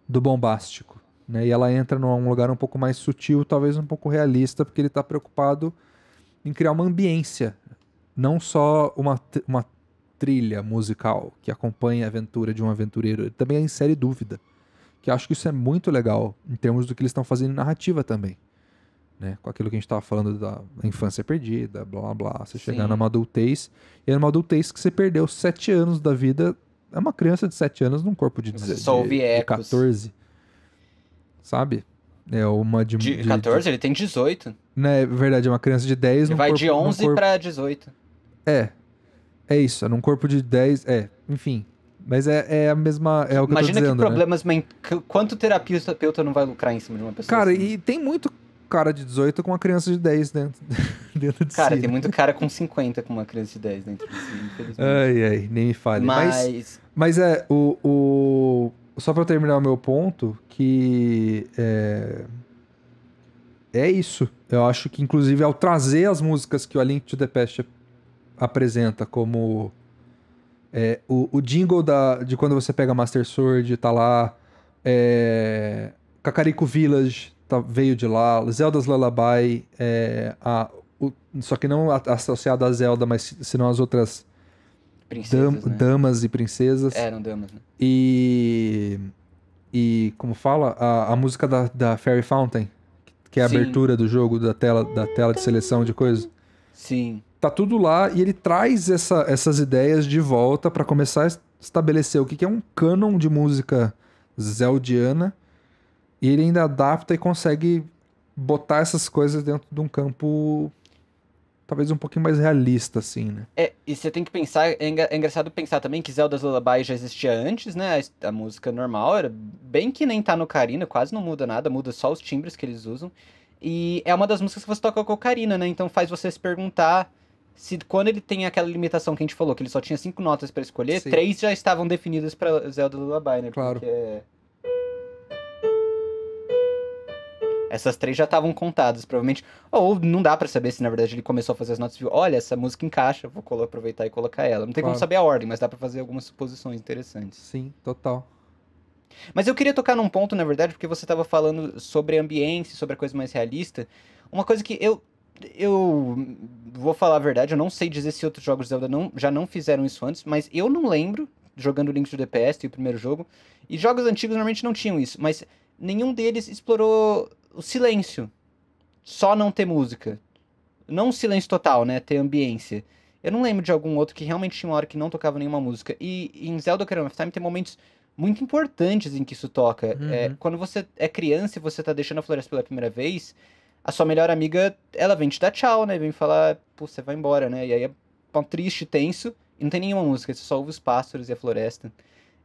do bombástico. Né? E ela entra num lugar um pouco mais sutil, talvez um pouco realista, porque ele está preocupado em criar uma ambiência. Não só uma, uma trilha musical que acompanha a aventura de um aventureiro. Ele também insere dúvida, que acho que isso é muito legal em termos do que eles estão fazendo em narrativa também. Né? Com aquilo que a gente estava falando da infância perdida, blá blá blá. Você chegar numa adultez, e é numa adultez que você perdeu sete anos da vida. É uma criança de sete anos num corpo de, você de, só de, 14. Sabe? É uma de, de 14, de, ele tem 18. Né, é verdade, é uma criança de 10 Ele vai corpo, de 11 corpo... para 18. É, é isso, é num corpo de 10. É, enfim. Mas é, é a mesma. É o que Imagina eu tô dizendo, né? que problemas. Né? Quanto terapia o terapeuta não vai lucrar em cima de uma pessoa? Cara, assim? e tem muito cara de 18 com uma criança de 10 dentro, dentro de Cara, si, tem né? muito cara com 50 com uma criança de 10 dentro de si, infelizmente. Ai, ai, nem me fale. Mas, mas, mas é, o, o. Só pra terminar o meu ponto, que. É, é isso. Eu acho que, inclusive, ao trazer as músicas que o A Link to the Past apresenta como é, o, o jingle da, de quando você pega Master Sword, tá lá. É, Cacarico Village tá, veio de lá. Zelda's Lullaby, é, a, o, só que não associado a Zelda, mas senão as outras dam, né? damas e princesas. É, eram damas, né? E. E como fala? A, a música da, da Fairy Fountain, que é a Sim. abertura do jogo, da tela, da tela de seleção de coisas. Sim tá tudo lá e ele traz essa, essas ideias de volta para começar a estabelecer o que, que é um canon de música zeldiana. E ele ainda adapta e consegue botar essas coisas dentro de um campo talvez um pouquinho mais realista, assim, né? É, e você tem que pensar, é, engra é engraçado pensar também que Zelda's Lullaby já existia antes, né? A, a, música normal era bem que nem tá no Carina, quase não muda nada, muda só os timbres que eles usam. E é uma das músicas que você toca com o Carina, né? Então faz você se perguntar se quando ele tem aquela limitação que a gente falou, que ele só tinha cinco notas para escolher, Sim. três já estavam definidas para Zelda Lullaby, né? Claro. Porque... Essas três já estavam contadas, provavelmente. Ou não dá para saber se na verdade ele começou a fazer as notas e viu, olha, essa música encaixa, vou aproveitar e colocar ela. Não tem claro. como saber a ordem, mas dá para fazer algumas suposições interessantes. Sim, total. Mas eu queria tocar num ponto, na verdade, porque você estava falando sobre ambiência, sobre a coisa mais realista. Uma coisa que eu eu vou falar a verdade, eu não sei dizer se outros jogos Zelda não, já não fizeram isso antes, mas eu não lembro, jogando Link to the Past, o primeiro jogo, e jogos antigos normalmente não tinham isso, mas nenhum deles explorou o silêncio. Só não ter música. Não silêncio total, né? Ter ambiência. Eu não lembro de algum outro que realmente tinha uma hora que não tocava nenhuma música. E, e em Zelda Ocarina of Time tem momentos muito importantes em que isso toca. Uhum. É, quando você é criança e você tá deixando a floresta pela primeira vez, a sua melhor amiga, ela vem te dar tchau, né? Vem falar, pô, você vai embora, né? E aí é um triste, tenso, e não tem nenhuma música, você só ouve os pássaros e a floresta.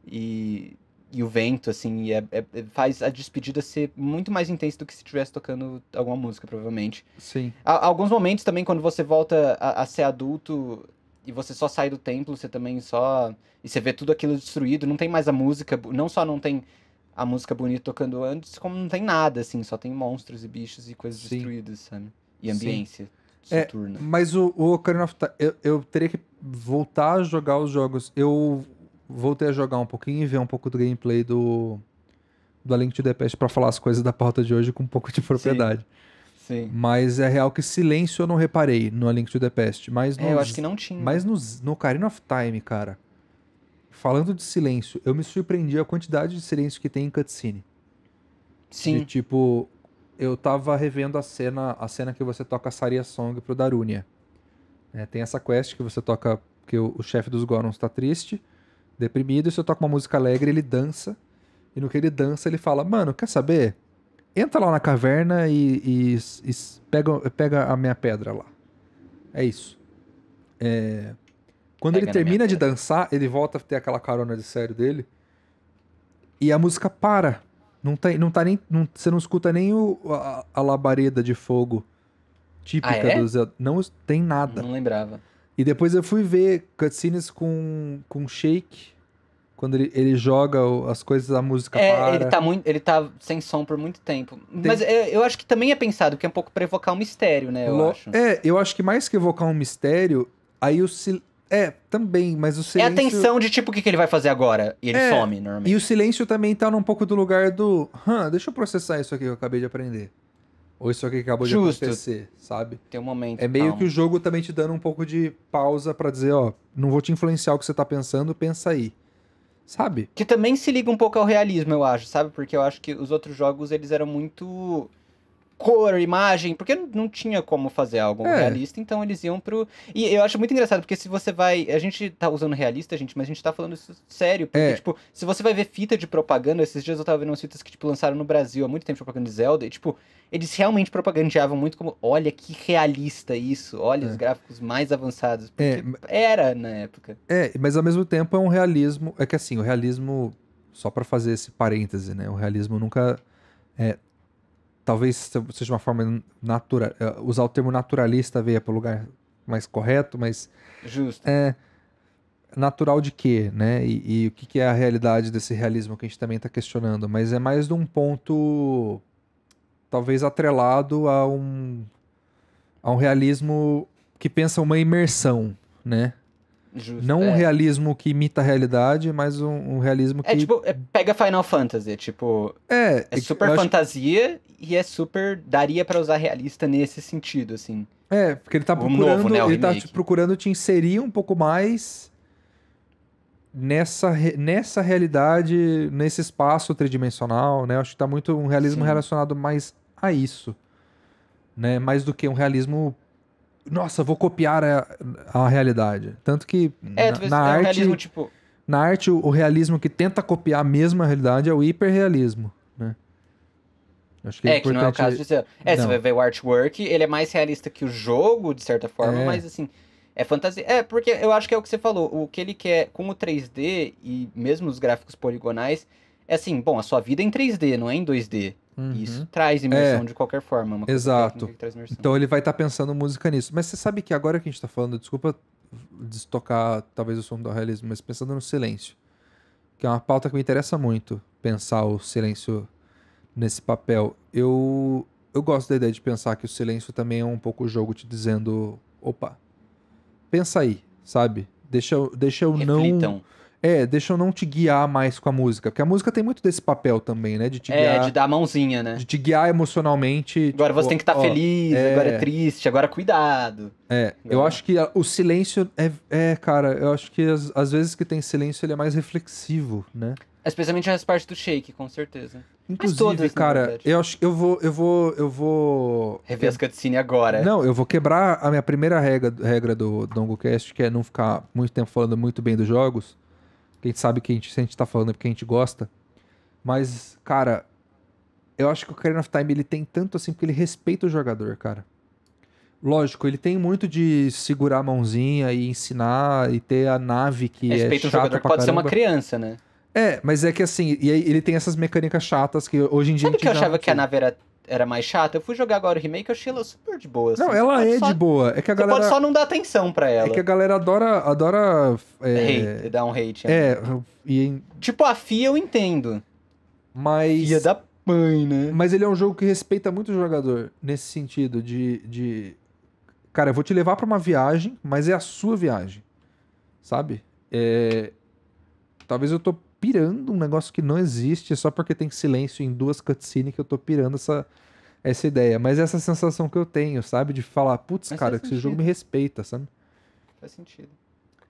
E, e o vento, assim, e é, é, é, faz a despedida ser muito mais intensa do que se estivesse tocando alguma música, provavelmente. Sim. Há, alguns momentos também, quando você volta a, a ser adulto, e você só sai do templo, você também só. E você vê tudo aquilo destruído, não tem mais a música, não só não tem a música bonita tocando antes, como não tem nada, assim, só tem monstros e bichos e coisas Sim. destruídas, sabe? E ambiência é, mas o, o Ocarina of Time, eu, eu teria que voltar a jogar os jogos. Eu voltei a jogar um pouquinho e ver um pouco do gameplay do, do A Link to the Past pra falar as coisas da pauta de hoje com um pouco de propriedade. Sim. Sim. Mas é real que silêncio eu não reparei no A Link to the Past. Mas é, eu acho que não tinha. Mas no no Ocarina of Time, cara falando de silêncio, eu me surpreendi a quantidade de silêncio que tem em cutscene. Sim. De, tipo, eu tava revendo a cena, a cena que você toca Saria Song pro Darunia. É, tem essa quest que você toca, que o, o chefe dos Gorons tá triste, deprimido, e você toca uma música alegre, ele dança. E no que ele dança, ele fala: Mano, quer saber? Entra lá na caverna e, e, e pega, pega a minha pedra lá. É isso. É... Quando Pega ele termina de dançar, ele volta a ter aquela carona de sério dele. E a música para. Não tá, não tá nem. Não, você não escuta nem o, a, a, labareda de fogo típica ah, é? do Zelda. Não tem nada. Não lembrava. E depois eu fui ver cutscenes com, com shake. Quando ele, ele joga as coisas, a música é, para. Ele tá, muito, ele tá sem som por muito tempo. Tem... Mas eu, é, eu, acho que também é pensado, que é um pouco pra evocar um mistério, né? Eu Lo... acho. É, eu acho que mais que evocar um mistério, aí o, é, também, mas o silêncio... É a tensão de tipo, o que, que ele vai fazer agora? E ele é, some, normalmente. E o silêncio também tá num pouco do lugar do... Hã, deixa eu processar isso aqui que eu acabei de aprender. Ou isso aqui que acabou Justo. de acontecer, sabe? Tem um momento. É meio calma. que o jogo também tá te dando um pouco de pausa para dizer, ó, não vou te influenciar o que você tá pensando, pensa aí. Sabe? Que também se liga um pouco ao realismo, eu acho, sabe? Porque eu acho que os outros jogos, eles eram muito cor, imagem, porque não tinha como fazer algo é. realista, então eles iam pro. E eu acho muito engraçado, porque se você vai. A gente tá usando realista, gente, mas a gente tá falando isso sério. Porque, é. tipo, se você vai ver fita de propaganda, esses dias eu tava vendo umas fitas que, tipo, lançaram no Brasil há muito tempo de propaganda de Zelda, e, tipo, eles realmente propagandeavam muito como, olha que realista isso, olha é. os gráficos mais avançados. É, porque era na época. É, mas ao mesmo tempo é um realismo. É que assim, o realismo. Só para fazer esse parêntese, né? O realismo nunca é talvez seja uma forma natural. Eh, usar o termo naturalista veio para o lugar mais correto, mas. Justo. É, natural de quê, né? E, e o que, que, é a realidade desse realismo que a gente também está questionando, mas é mais de um ponto talvez atrelado a um a um realismo que pensa uma imersão, né? Justo, não é. um realismo que imita a realidade, mas um, um realismo é que. Tipo, é tipo, pega Final Fantasy, é tipo. É. É, é super fantasia acho... e é super. daria para usar realista nesse sentido, assim. É, porque ele tá procurando. Novo, né, ele tá te procurando te inserir um pouco mais nessa, nessa realidade, nesse espaço tridimensional, né? Acho que tá muito um realismo Sim. relacionado mais a isso. Né? Mais do que um realismo nossa, vou copiar a, a realidade. Tanto que é, na, tipo, na é arte, realismo, tipo... na arte o, o, realismo que tenta copiar a mesma realidade é o hiperrealismo, né? Acho que é, é importante... que não é o caso de ser... É, não. você vai ver o artwork, ele é mais realista que o jogo, de certa forma, é. mas assim, é fantasia. É, porque eu acho que é o que você falou, o que ele quer com o 3D e mesmo os gráficos poligonais, é assim, bom, a sua vida é em 3D, não é em 2D. Uhum. Isso traz imersão é, de qualquer forma. É Exato. Então ele vai estar tá pensando música nisso. Mas você sabe que agora que a gente está falando, desculpa destocar talvez o som do realismo, mas pensando no silêncio, que é uma pauta que me interessa muito, pensar o silêncio nesse papel. Eu, eu gosto da ideia de pensar que o silêncio também é um pouco o jogo te dizendo: opa, pensa aí, sabe? Deixa, deixa eu Reflitam. não é, deixa eu não te guiar mais com a música. Porque a música tem muito desse papel também, né? De te é, guiar. de dar a mãozinha, né? De te guiar emocionalmente. Agora tipo, você tem que estar tá feliz, é... agora é triste, agora é cuidado. É, eu acho que o silêncio é, é cara, eu acho que as, as, vezes que tem silêncio ele é mais reflexivo, né? Especialmente as partes do shake, com certeza. Inclusive, todas, cara, eu acho eu vou eu vou eu vou rever as agora. Não, eu vou quebrar a minha primeira regra, regra do, do Dongocast, que é não ficar muito tempo falando muito bem dos jogos. Quem sabe que a gente, se a gente tá falando é porque a gente gosta. Mas, cara, eu acho que o Ocarina of Time ele tem tanto assim porque ele respeita o jogador, cara. Lógico, ele tem muito de segurar a mãozinha e ensinar e ter a nave que é respeita é chata o jogador, pra pode caramba. ser uma criança, né? É, mas é que assim, e ele tem essas mecânicas chatas que hoje em dia. Sabe que eu achava que a nave era era mais chata. Eu fui jogar agora o remake, eu achei ela super de boa. Assim. Não, ela é só... de boa. É que a galera... Você pode só não dar atenção pra é ela. É que a galera adora... adora é... é hate, dar um hate. Né? É, e... Tipo, a FIA eu entendo. Mas... FIA da mãe, né? Mas ele é um jogo que respeita muito o jogador, nesse sentido de... de... Cara, eu vou te levar para uma viagem, mas é a sua viagem, sabe? É... Talvez eu tô pirando um negócio que não existe só porque tem silêncio em duas cutscenes que eu tô pirando essa, essa ideia. Mas essa é sensação que eu tenho, sabe? De falar, putz, cara, que esse jogo me respeita, sabe? Faz sentido.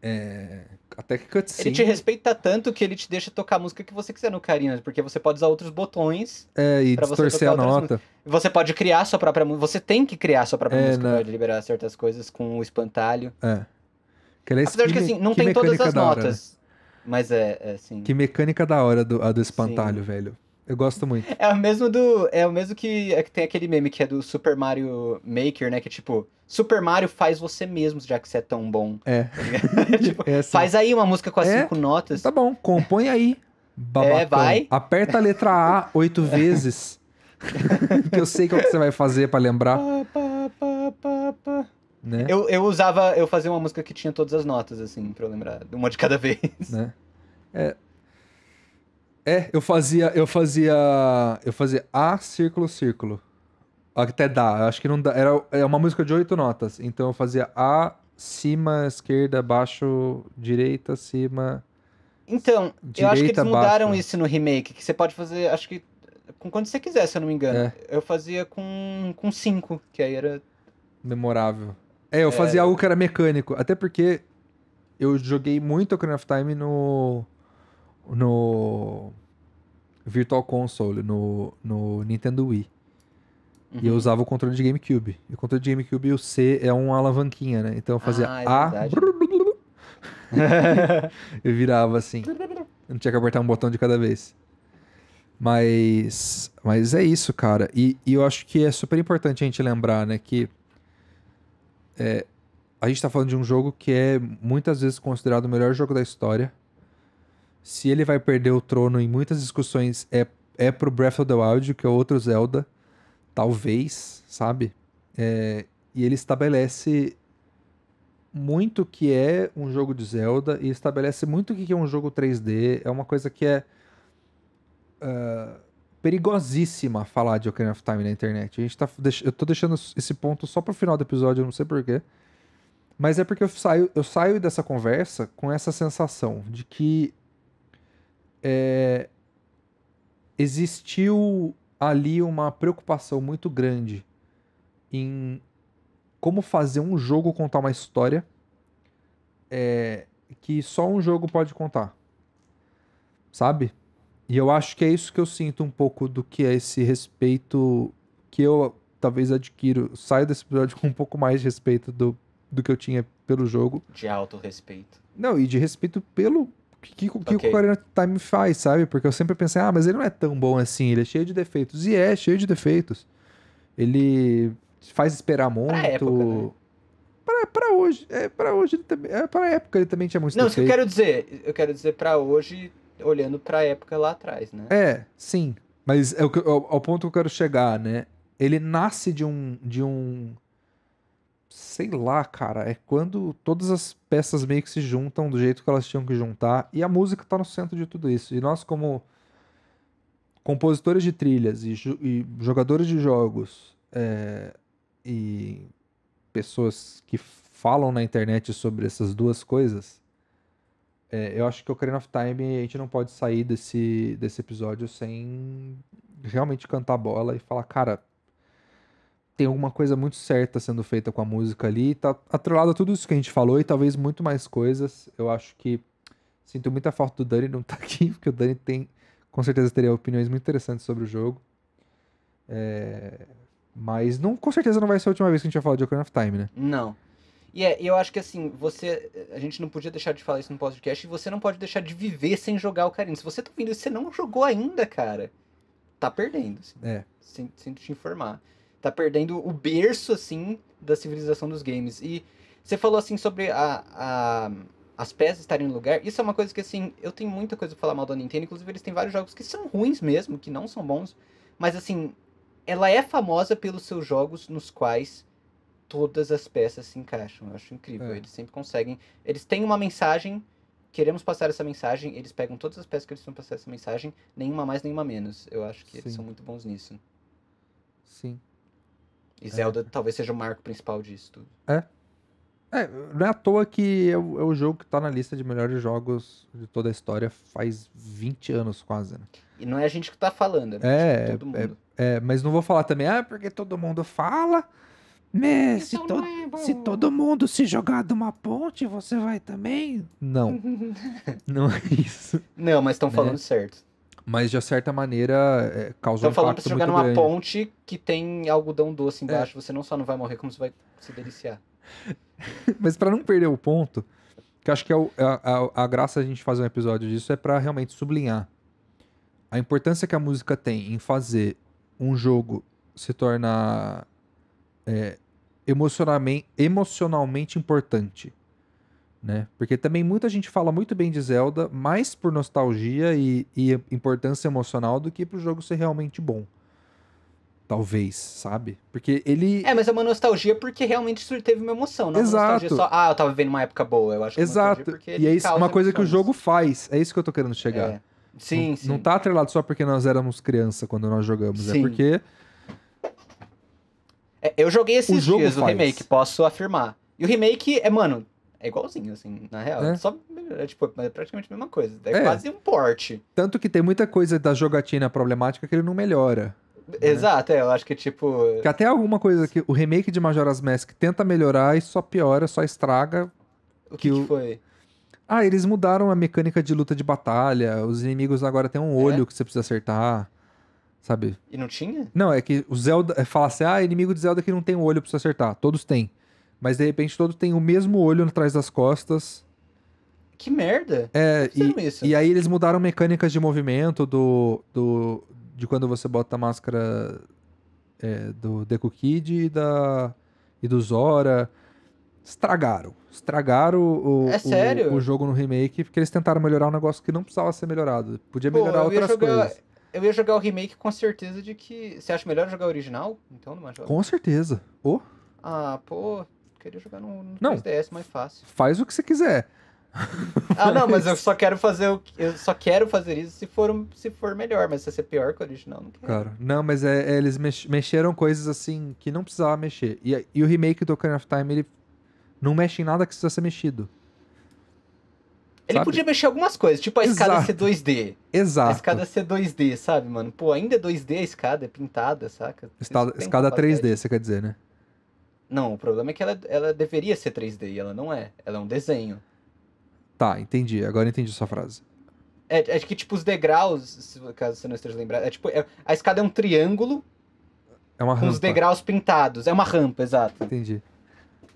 É... Até que cutscene. Ele te respeita tanto que ele te deixa tocar a música que você quiser no Carina, né? porque você pode usar outros botões. É, e distorcer a nota. Você pode criar sua própria música. Você tem que criar sua própria é, música, né? pode liberar certas coisas com o espantalho. É. Que é Apesar de que assim, não tem todas as notas. Né? Mas é, é sim. Que mecânica da hora do, a do espantalho, sim. velho. Eu gosto muito. É o mesmo do. É o mesmo que, é que tem aquele meme que é do Super Mario Maker, né? Que é tipo, Super Mario faz você mesmo, já que você é tão bom. É. Tá tipo, é assim. Faz aí uma música com as é, cinco notas. Tá bom, compõe aí. É, Babacão. É, vai. Aperta a letra A oito vezes. que eu sei é o que você vai fazer para lembrar. Pá, né? Eu, eu usava, eu fazia uma música que tinha todas as notas, assim, pra eu lembrar, uma de cada vez. Né? É. É, eu fazia, eu fazia, eu fazia A, círculo, círculo. Até dá, acho que não dá. Era, era é uma música de oito notas, então eu fazia A, cima, esquerda, baixo, direita, cima. Então, direita, eu acho que eles mudaram isso no remake, que você pode fazer, acho que com quando você quiser, se eu não me engano. É. Eu fazia com, com cinco, que aí era. Memorável. É, eu é... fazia algo que era mecânico. Até porque eu joguei muito Ocarina of Time no. no. Virtual Console, no, no Nintendo Wii. Uhum. E eu uhum. usava o controle de GameCube. E o controle de GameCube, o C é uma alavanquinha, né? Então eu fazia ah, é A. eu virava assim. Eu não tinha que apertar um botão de cada vez. Mas, mas é isso, cara. E, e eu acho que é super importante a gente lembrar, né, que é, a gente está falando de um jogo que é muitas vezes considerado o melhor jogo da história. Se ele vai perder o trono em muitas discussões, é, é pro Breath of the Wild, que é outro Zelda. Talvez, sabe? É, e ele estabelece muito que é um jogo de Zelda e estabelece muito o que é um jogo 3D. É uma coisa que é. Uh, perigosíssima falar de Ocarina of Time na internet. A gente tá, eu tô deixando esse ponto só pro final do episódio, eu não sei porquê. Mas é porque eu saio, eu saio dessa conversa com essa sensação de que é, existiu ali uma preocupação muito grande em como fazer um jogo contar uma história é, que só um jogo pode contar. Sabe? E eu acho que é isso que eu sinto um pouco do que é esse respeito que eu talvez adquiro, saio desse episódio com um pouco mais de respeito do, do que eu tinha pelo jogo. De alto respeito. Não, e de respeito pelo que, que, okay. o Ocarina Time faz, sabe? Porque eu sempre pensei, ah, mas ele não é tão bom assim, ele é cheio de defeitos. E é, cheio de defeitos. Ele faz esperar muito. Pra época, né? Pra, pra hoje, é, pra hoje ele também, é, pra época ele também tinha muito Não, isso que eu quero dizer, eu quero dizer pra hoje olhando para a época lá atrás, né? É, sim. Mas é o que, ao, ponto que eu quero chegar, né? Ele nasce de um, de um sei lá, cara, é quando todas as peças meio que se juntam do jeito que elas tinham que juntar e a música tá no centro de tudo isso. E nós como compositores de trilhas e, e jogadores de jogos é, e pessoas que falam na internet sobre essas duas coisas, é, eu acho que o Ocarina of Time, a gente não pode sair desse, desse episódio sem realmente cantar bola e falar, cara, tem alguma coisa muito certa sendo feita com a música ali. Tá atrelado a tudo isso que a gente falou e talvez muito mais coisas. Eu acho que sinto muita falta do Dani não estar tá aqui, porque o Dani tem, com certeza teria opiniões muito interessantes sobre o jogo. É... Mas não, com certeza não vai ser a última vez que a gente vai falar de Ocarina of Time, né? Não. E é, eu acho que assim, você. Eh, a gente não podia deixar de falar isso no podcast. E você não pode deixar de viver sem jogar o Carinho. Se você tá vindo e você não jogou ainda, cara, tá perdendo. Assim, é. Sinto, te informar. Tá perdendo o berço, assim, da civilização dos games. E você falou, assim, sobre a, a as peças estarem no lugar. Isso é uma coisa que, assim, eu tenho muita coisa pra falar mal da Nintendo. Inclusive, eles têm vários jogos que são ruins mesmo, que não são bons. Mas, assim, ela é famosa pelos seus jogos nos quais todas as peças se encaixam. Eu acho incrível. É. Eles sempre conseguem. Eles têm uma mensagem. Queremos passar essa mensagem. Eles pegam todas as peças que eles precisam passar essa mensagem. Nenhuma mais, nenhuma menos. Eu acho que Sim. eles são muito bons nisso. Sim. E é. Zelda talvez seja o marco principal disso tudo. É. É, não é à toa que é o, é o jogo que tá na lista de melhores jogos de toda a história faz 20 anos quase, né? E não é a gente que tá falando, é, É, é, é, mas não vou falar também, ah, porque todo mundo fala. Mas né, então se, to é se, todo mundo se jogar de uma ponte, você vai também? Não. não é isso. Não, mas estão né? falando né? certo. Mas de certa maneira é, causa Estão falando pra se jogar numa ponte que tem algodão doce embaixo. É. Você não só não vai morrer, como você vai se deliciar. mas para não perder o ponto, que acho que é o, é a, a, a graça a gente fazer um episódio disso é para realmente sublinhar a importância que a música tem em fazer um jogo se tornar é, emocionalmente, emocionalmente importante. Né? Porque também muita gente fala muito bem de Zelda, mais por nostalgia e, e importância emocional do que pro jogo ser realmente bom. Talvez, sabe? Porque ele. É, mas é uma nostalgia porque realmente isso teve uma emoção, não Exato. só, ah, eu tava vivendo uma época boa, eu acho é Exato. e é isso, uma coisa emoções. que o jogo faz, é isso que eu tô querendo chegar. É. Sim, não, sim. Não tá atrelado só porque nós éramos criança quando nós jogamos, é sim. é porque é, eu joguei esses o dias o remake, posso afirmar. E o remake é, mano, é igualzinho, assim, na real. É. Só, é, tipo, é praticamente a mesma coisa. É, é, quase um porte. Tanto que tem muita coisa da jogatina problemática que ele não melhora. Né? Exato, é, eu acho que tipo. Que até alguma coisa que o remake de Majora's Mask tenta melhorar e só piora, só estraga. O que, que, o... que foi? Ah, eles mudaram a mecânica de luta de batalha. Os inimigos agora têm um é? olho que você precisa acertar. Sabe? E não tinha? Não, é que o Zelda. É Fala assim, ah, inimigo de Zelda que não tem um olho pra você acertar. Todos têm. Mas de repente todos têm o mesmo olho atrás das costas. Que merda! É, e, isso? É e aí eles mudaram mecânicas de movimento do. do de quando você bota a máscara é, do Deku Kid e, da, e do Zora. Estragaram. Estragaram o, é o, o, jogo no remake, porque eles tentaram melhorar um negócio que não precisava ser melhorado. Podia melhorar Pô, outras jogar... coisas eu ia jogar o remake com certeza de que. Você acha melhor jogar o original? Então, no Majora? Com certeza. Oh. Ah, pô, queria jogar no, no não. 3DS mais fácil. Faz o que você quiser. ah, não, mas eu só quero fazer o eu só quero fazer isso se for, um, se for melhor, mas se ser é pior que o original, não quero. Claro. Não, mas é, é, eles mexeram coisas assim que não precisava mexer. E, e o remake do Ocarina of Time, ele não mexe em nada que precisa ser mexido. Ele sabe? podia mexer algumas coisas, tipo a Exato. escada ser 2D. Exato. A escada ser 2D, sabe, mano? Pô, ainda é 2D a escada, é pintada, saca? Escada, escada 3D, você quer dizer, né? Não, o problema é que ela, ela deveria ser 3D e ela não é. Ela é um desenho. Tá, entendi. Agora entendi sua frase. É, é que, tipo, os degraus, caso você não esteja lembrado, é tipo, é, a escada é um triângulo é uma com rampa. os degraus pintados. É uma rampa, exato. Entendi.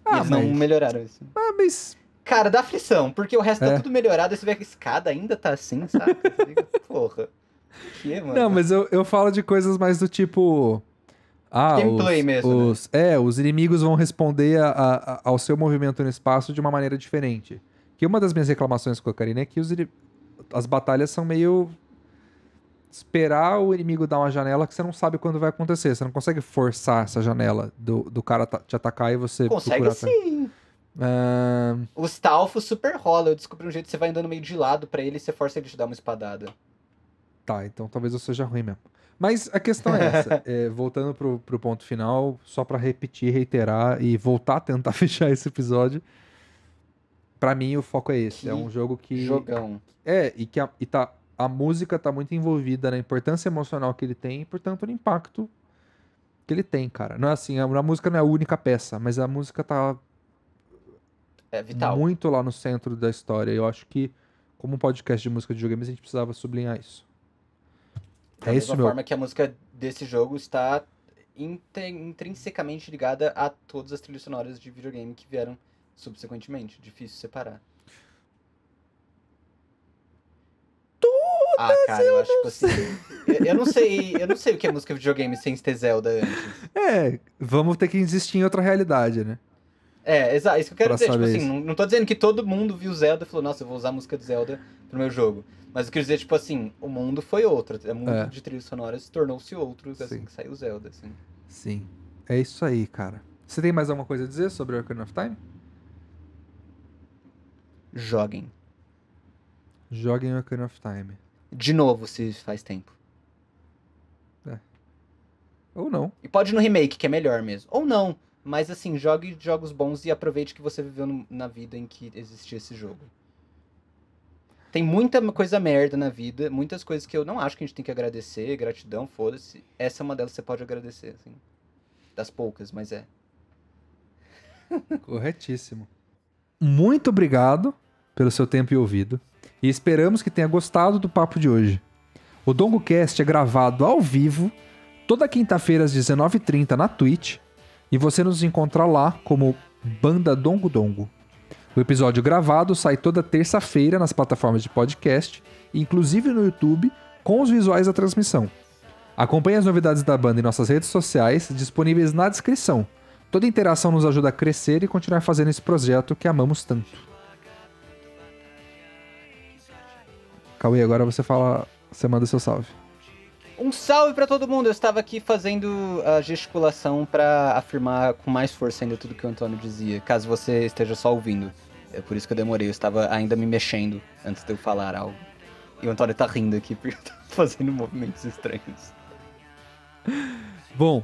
Ah, Eles mas... não melhoraram isso. Ah, mas Cara, dá aflição, porque o resto tá é. tá tudo melhorado, e você vê que a escada ainda tá assim, sabe? Porra. Que, mano? Não, mas eu, eu falo de coisas mais do tipo. Ah, Gameplay né? os, mesmo. Os, né? É, os inimigos vão responder a, a, ao seu movimento no espaço de uma maneira diferente. Que uma das minhas reclamações com a Karina é que os, as batalhas são meio. Esperar o inimigo dar uma janela que você não sabe quando vai acontecer. Você não consegue forçar essa janela do, do cara te atacar e você. Consegue procurar sim. Uh... Os talfos super rola. Eu descobri um jeito que você vai andando meio de lado para ele e você força ele te dar uma espadada. Tá, então talvez eu seja ruim mesmo. Mas a questão é essa. é, voltando pro, pro ponto final, só para repetir, reiterar e voltar a tentar fechar esse episódio. para mim, o foco é esse. É que é um jogo que. Jogão. É, e que a, e tá, a música tá muito envolvida na importância emocional que ele tem e, portanto, no impacto que ele tem, cara. Não é assim, a, a música não é a única peça, mas a música tá é vital. Muito lá no centro da história. Eu acho que, como podcast de música de videogames, a gente precisava sublinhar isso. Da é mesma isso, forma meu. forma que a música desse jogo está intrinsecamente ligada a todas as trilhas sonoras de videogame que vieram subsequentemente. Difícil separar. Todas ah, cara, eu, eu acho que assim. Eu, eu não sei, eu não sei o que é música videogame sem ter Zelda antes. É, vamos ter que existir em outra realidade, né? É, exato. É isso que eu quero dizer. Tipo assim, não, não tô dizendo que todo mundo viu Zelda e falou, nossa, eu vou usar a música de Zelda pro meu jogo. Mas eu quero dizer, tipo assim, o mundo foi outro. O é mundo é. de trilhas sonoras tornou-se outro assim Sim. que saiu Zelda, assim. Sim. É isso aí, cara. Você tem mais alguma coisa a dizer sobre Ocarina of Time? Joguem. Joguem Ocarina of Time. De novo, se faz tempo. É. Ou não. E pode ir no remake, que é melhor mesmo. Ou não. Mas assim, jogue jogos bons e aproveite que você viveu no, na vida em que existia esse jogo. Tem muita coisa merda na vida, muitas coisas que eu não acho que a gente tem que agradecer, gratidão, foda-se. Essa é uma delas que você pode agradecer, assim. Das poucas, mas é. Corretíssimo. Muito obrigado pelo seu tempo e ouvido. E esperamos que tenha gostado do papo de hoje. O DongoCast é gravado ao vivo, toda quinta-feira às 19h30 na Twitch e você nos encontra lá como Banda Dongo Dongo. O episódio gravado sai toda terça-feira nas plataformas de podcast, inclusive no YouTube, com os visuais da transmissão. Acompanhe as novidades da banda em nossas redes sociais, disponíveis na descrição. Toda interação nos ajuda a crescer e continuar fazendo esse projeto que amamos tanto. Cauê, agora você fala, você manda seu salve. Um salve para todo mundo. Eu estava aqui fazendo a gesticulação para afirmar com mais força ainda tudo que o Antônio dizia, caso você esteja só ouvindo. É por isso que eu demorei, eu estava ainda me mexendo antes de eu falar algo. E o Antônio tá rindo aqui porque eu tô fazendo movimentos estranhos. Bom,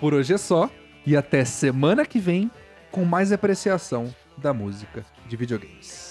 por hoje é só e até semana que vem com mais apreciação da música de videogames.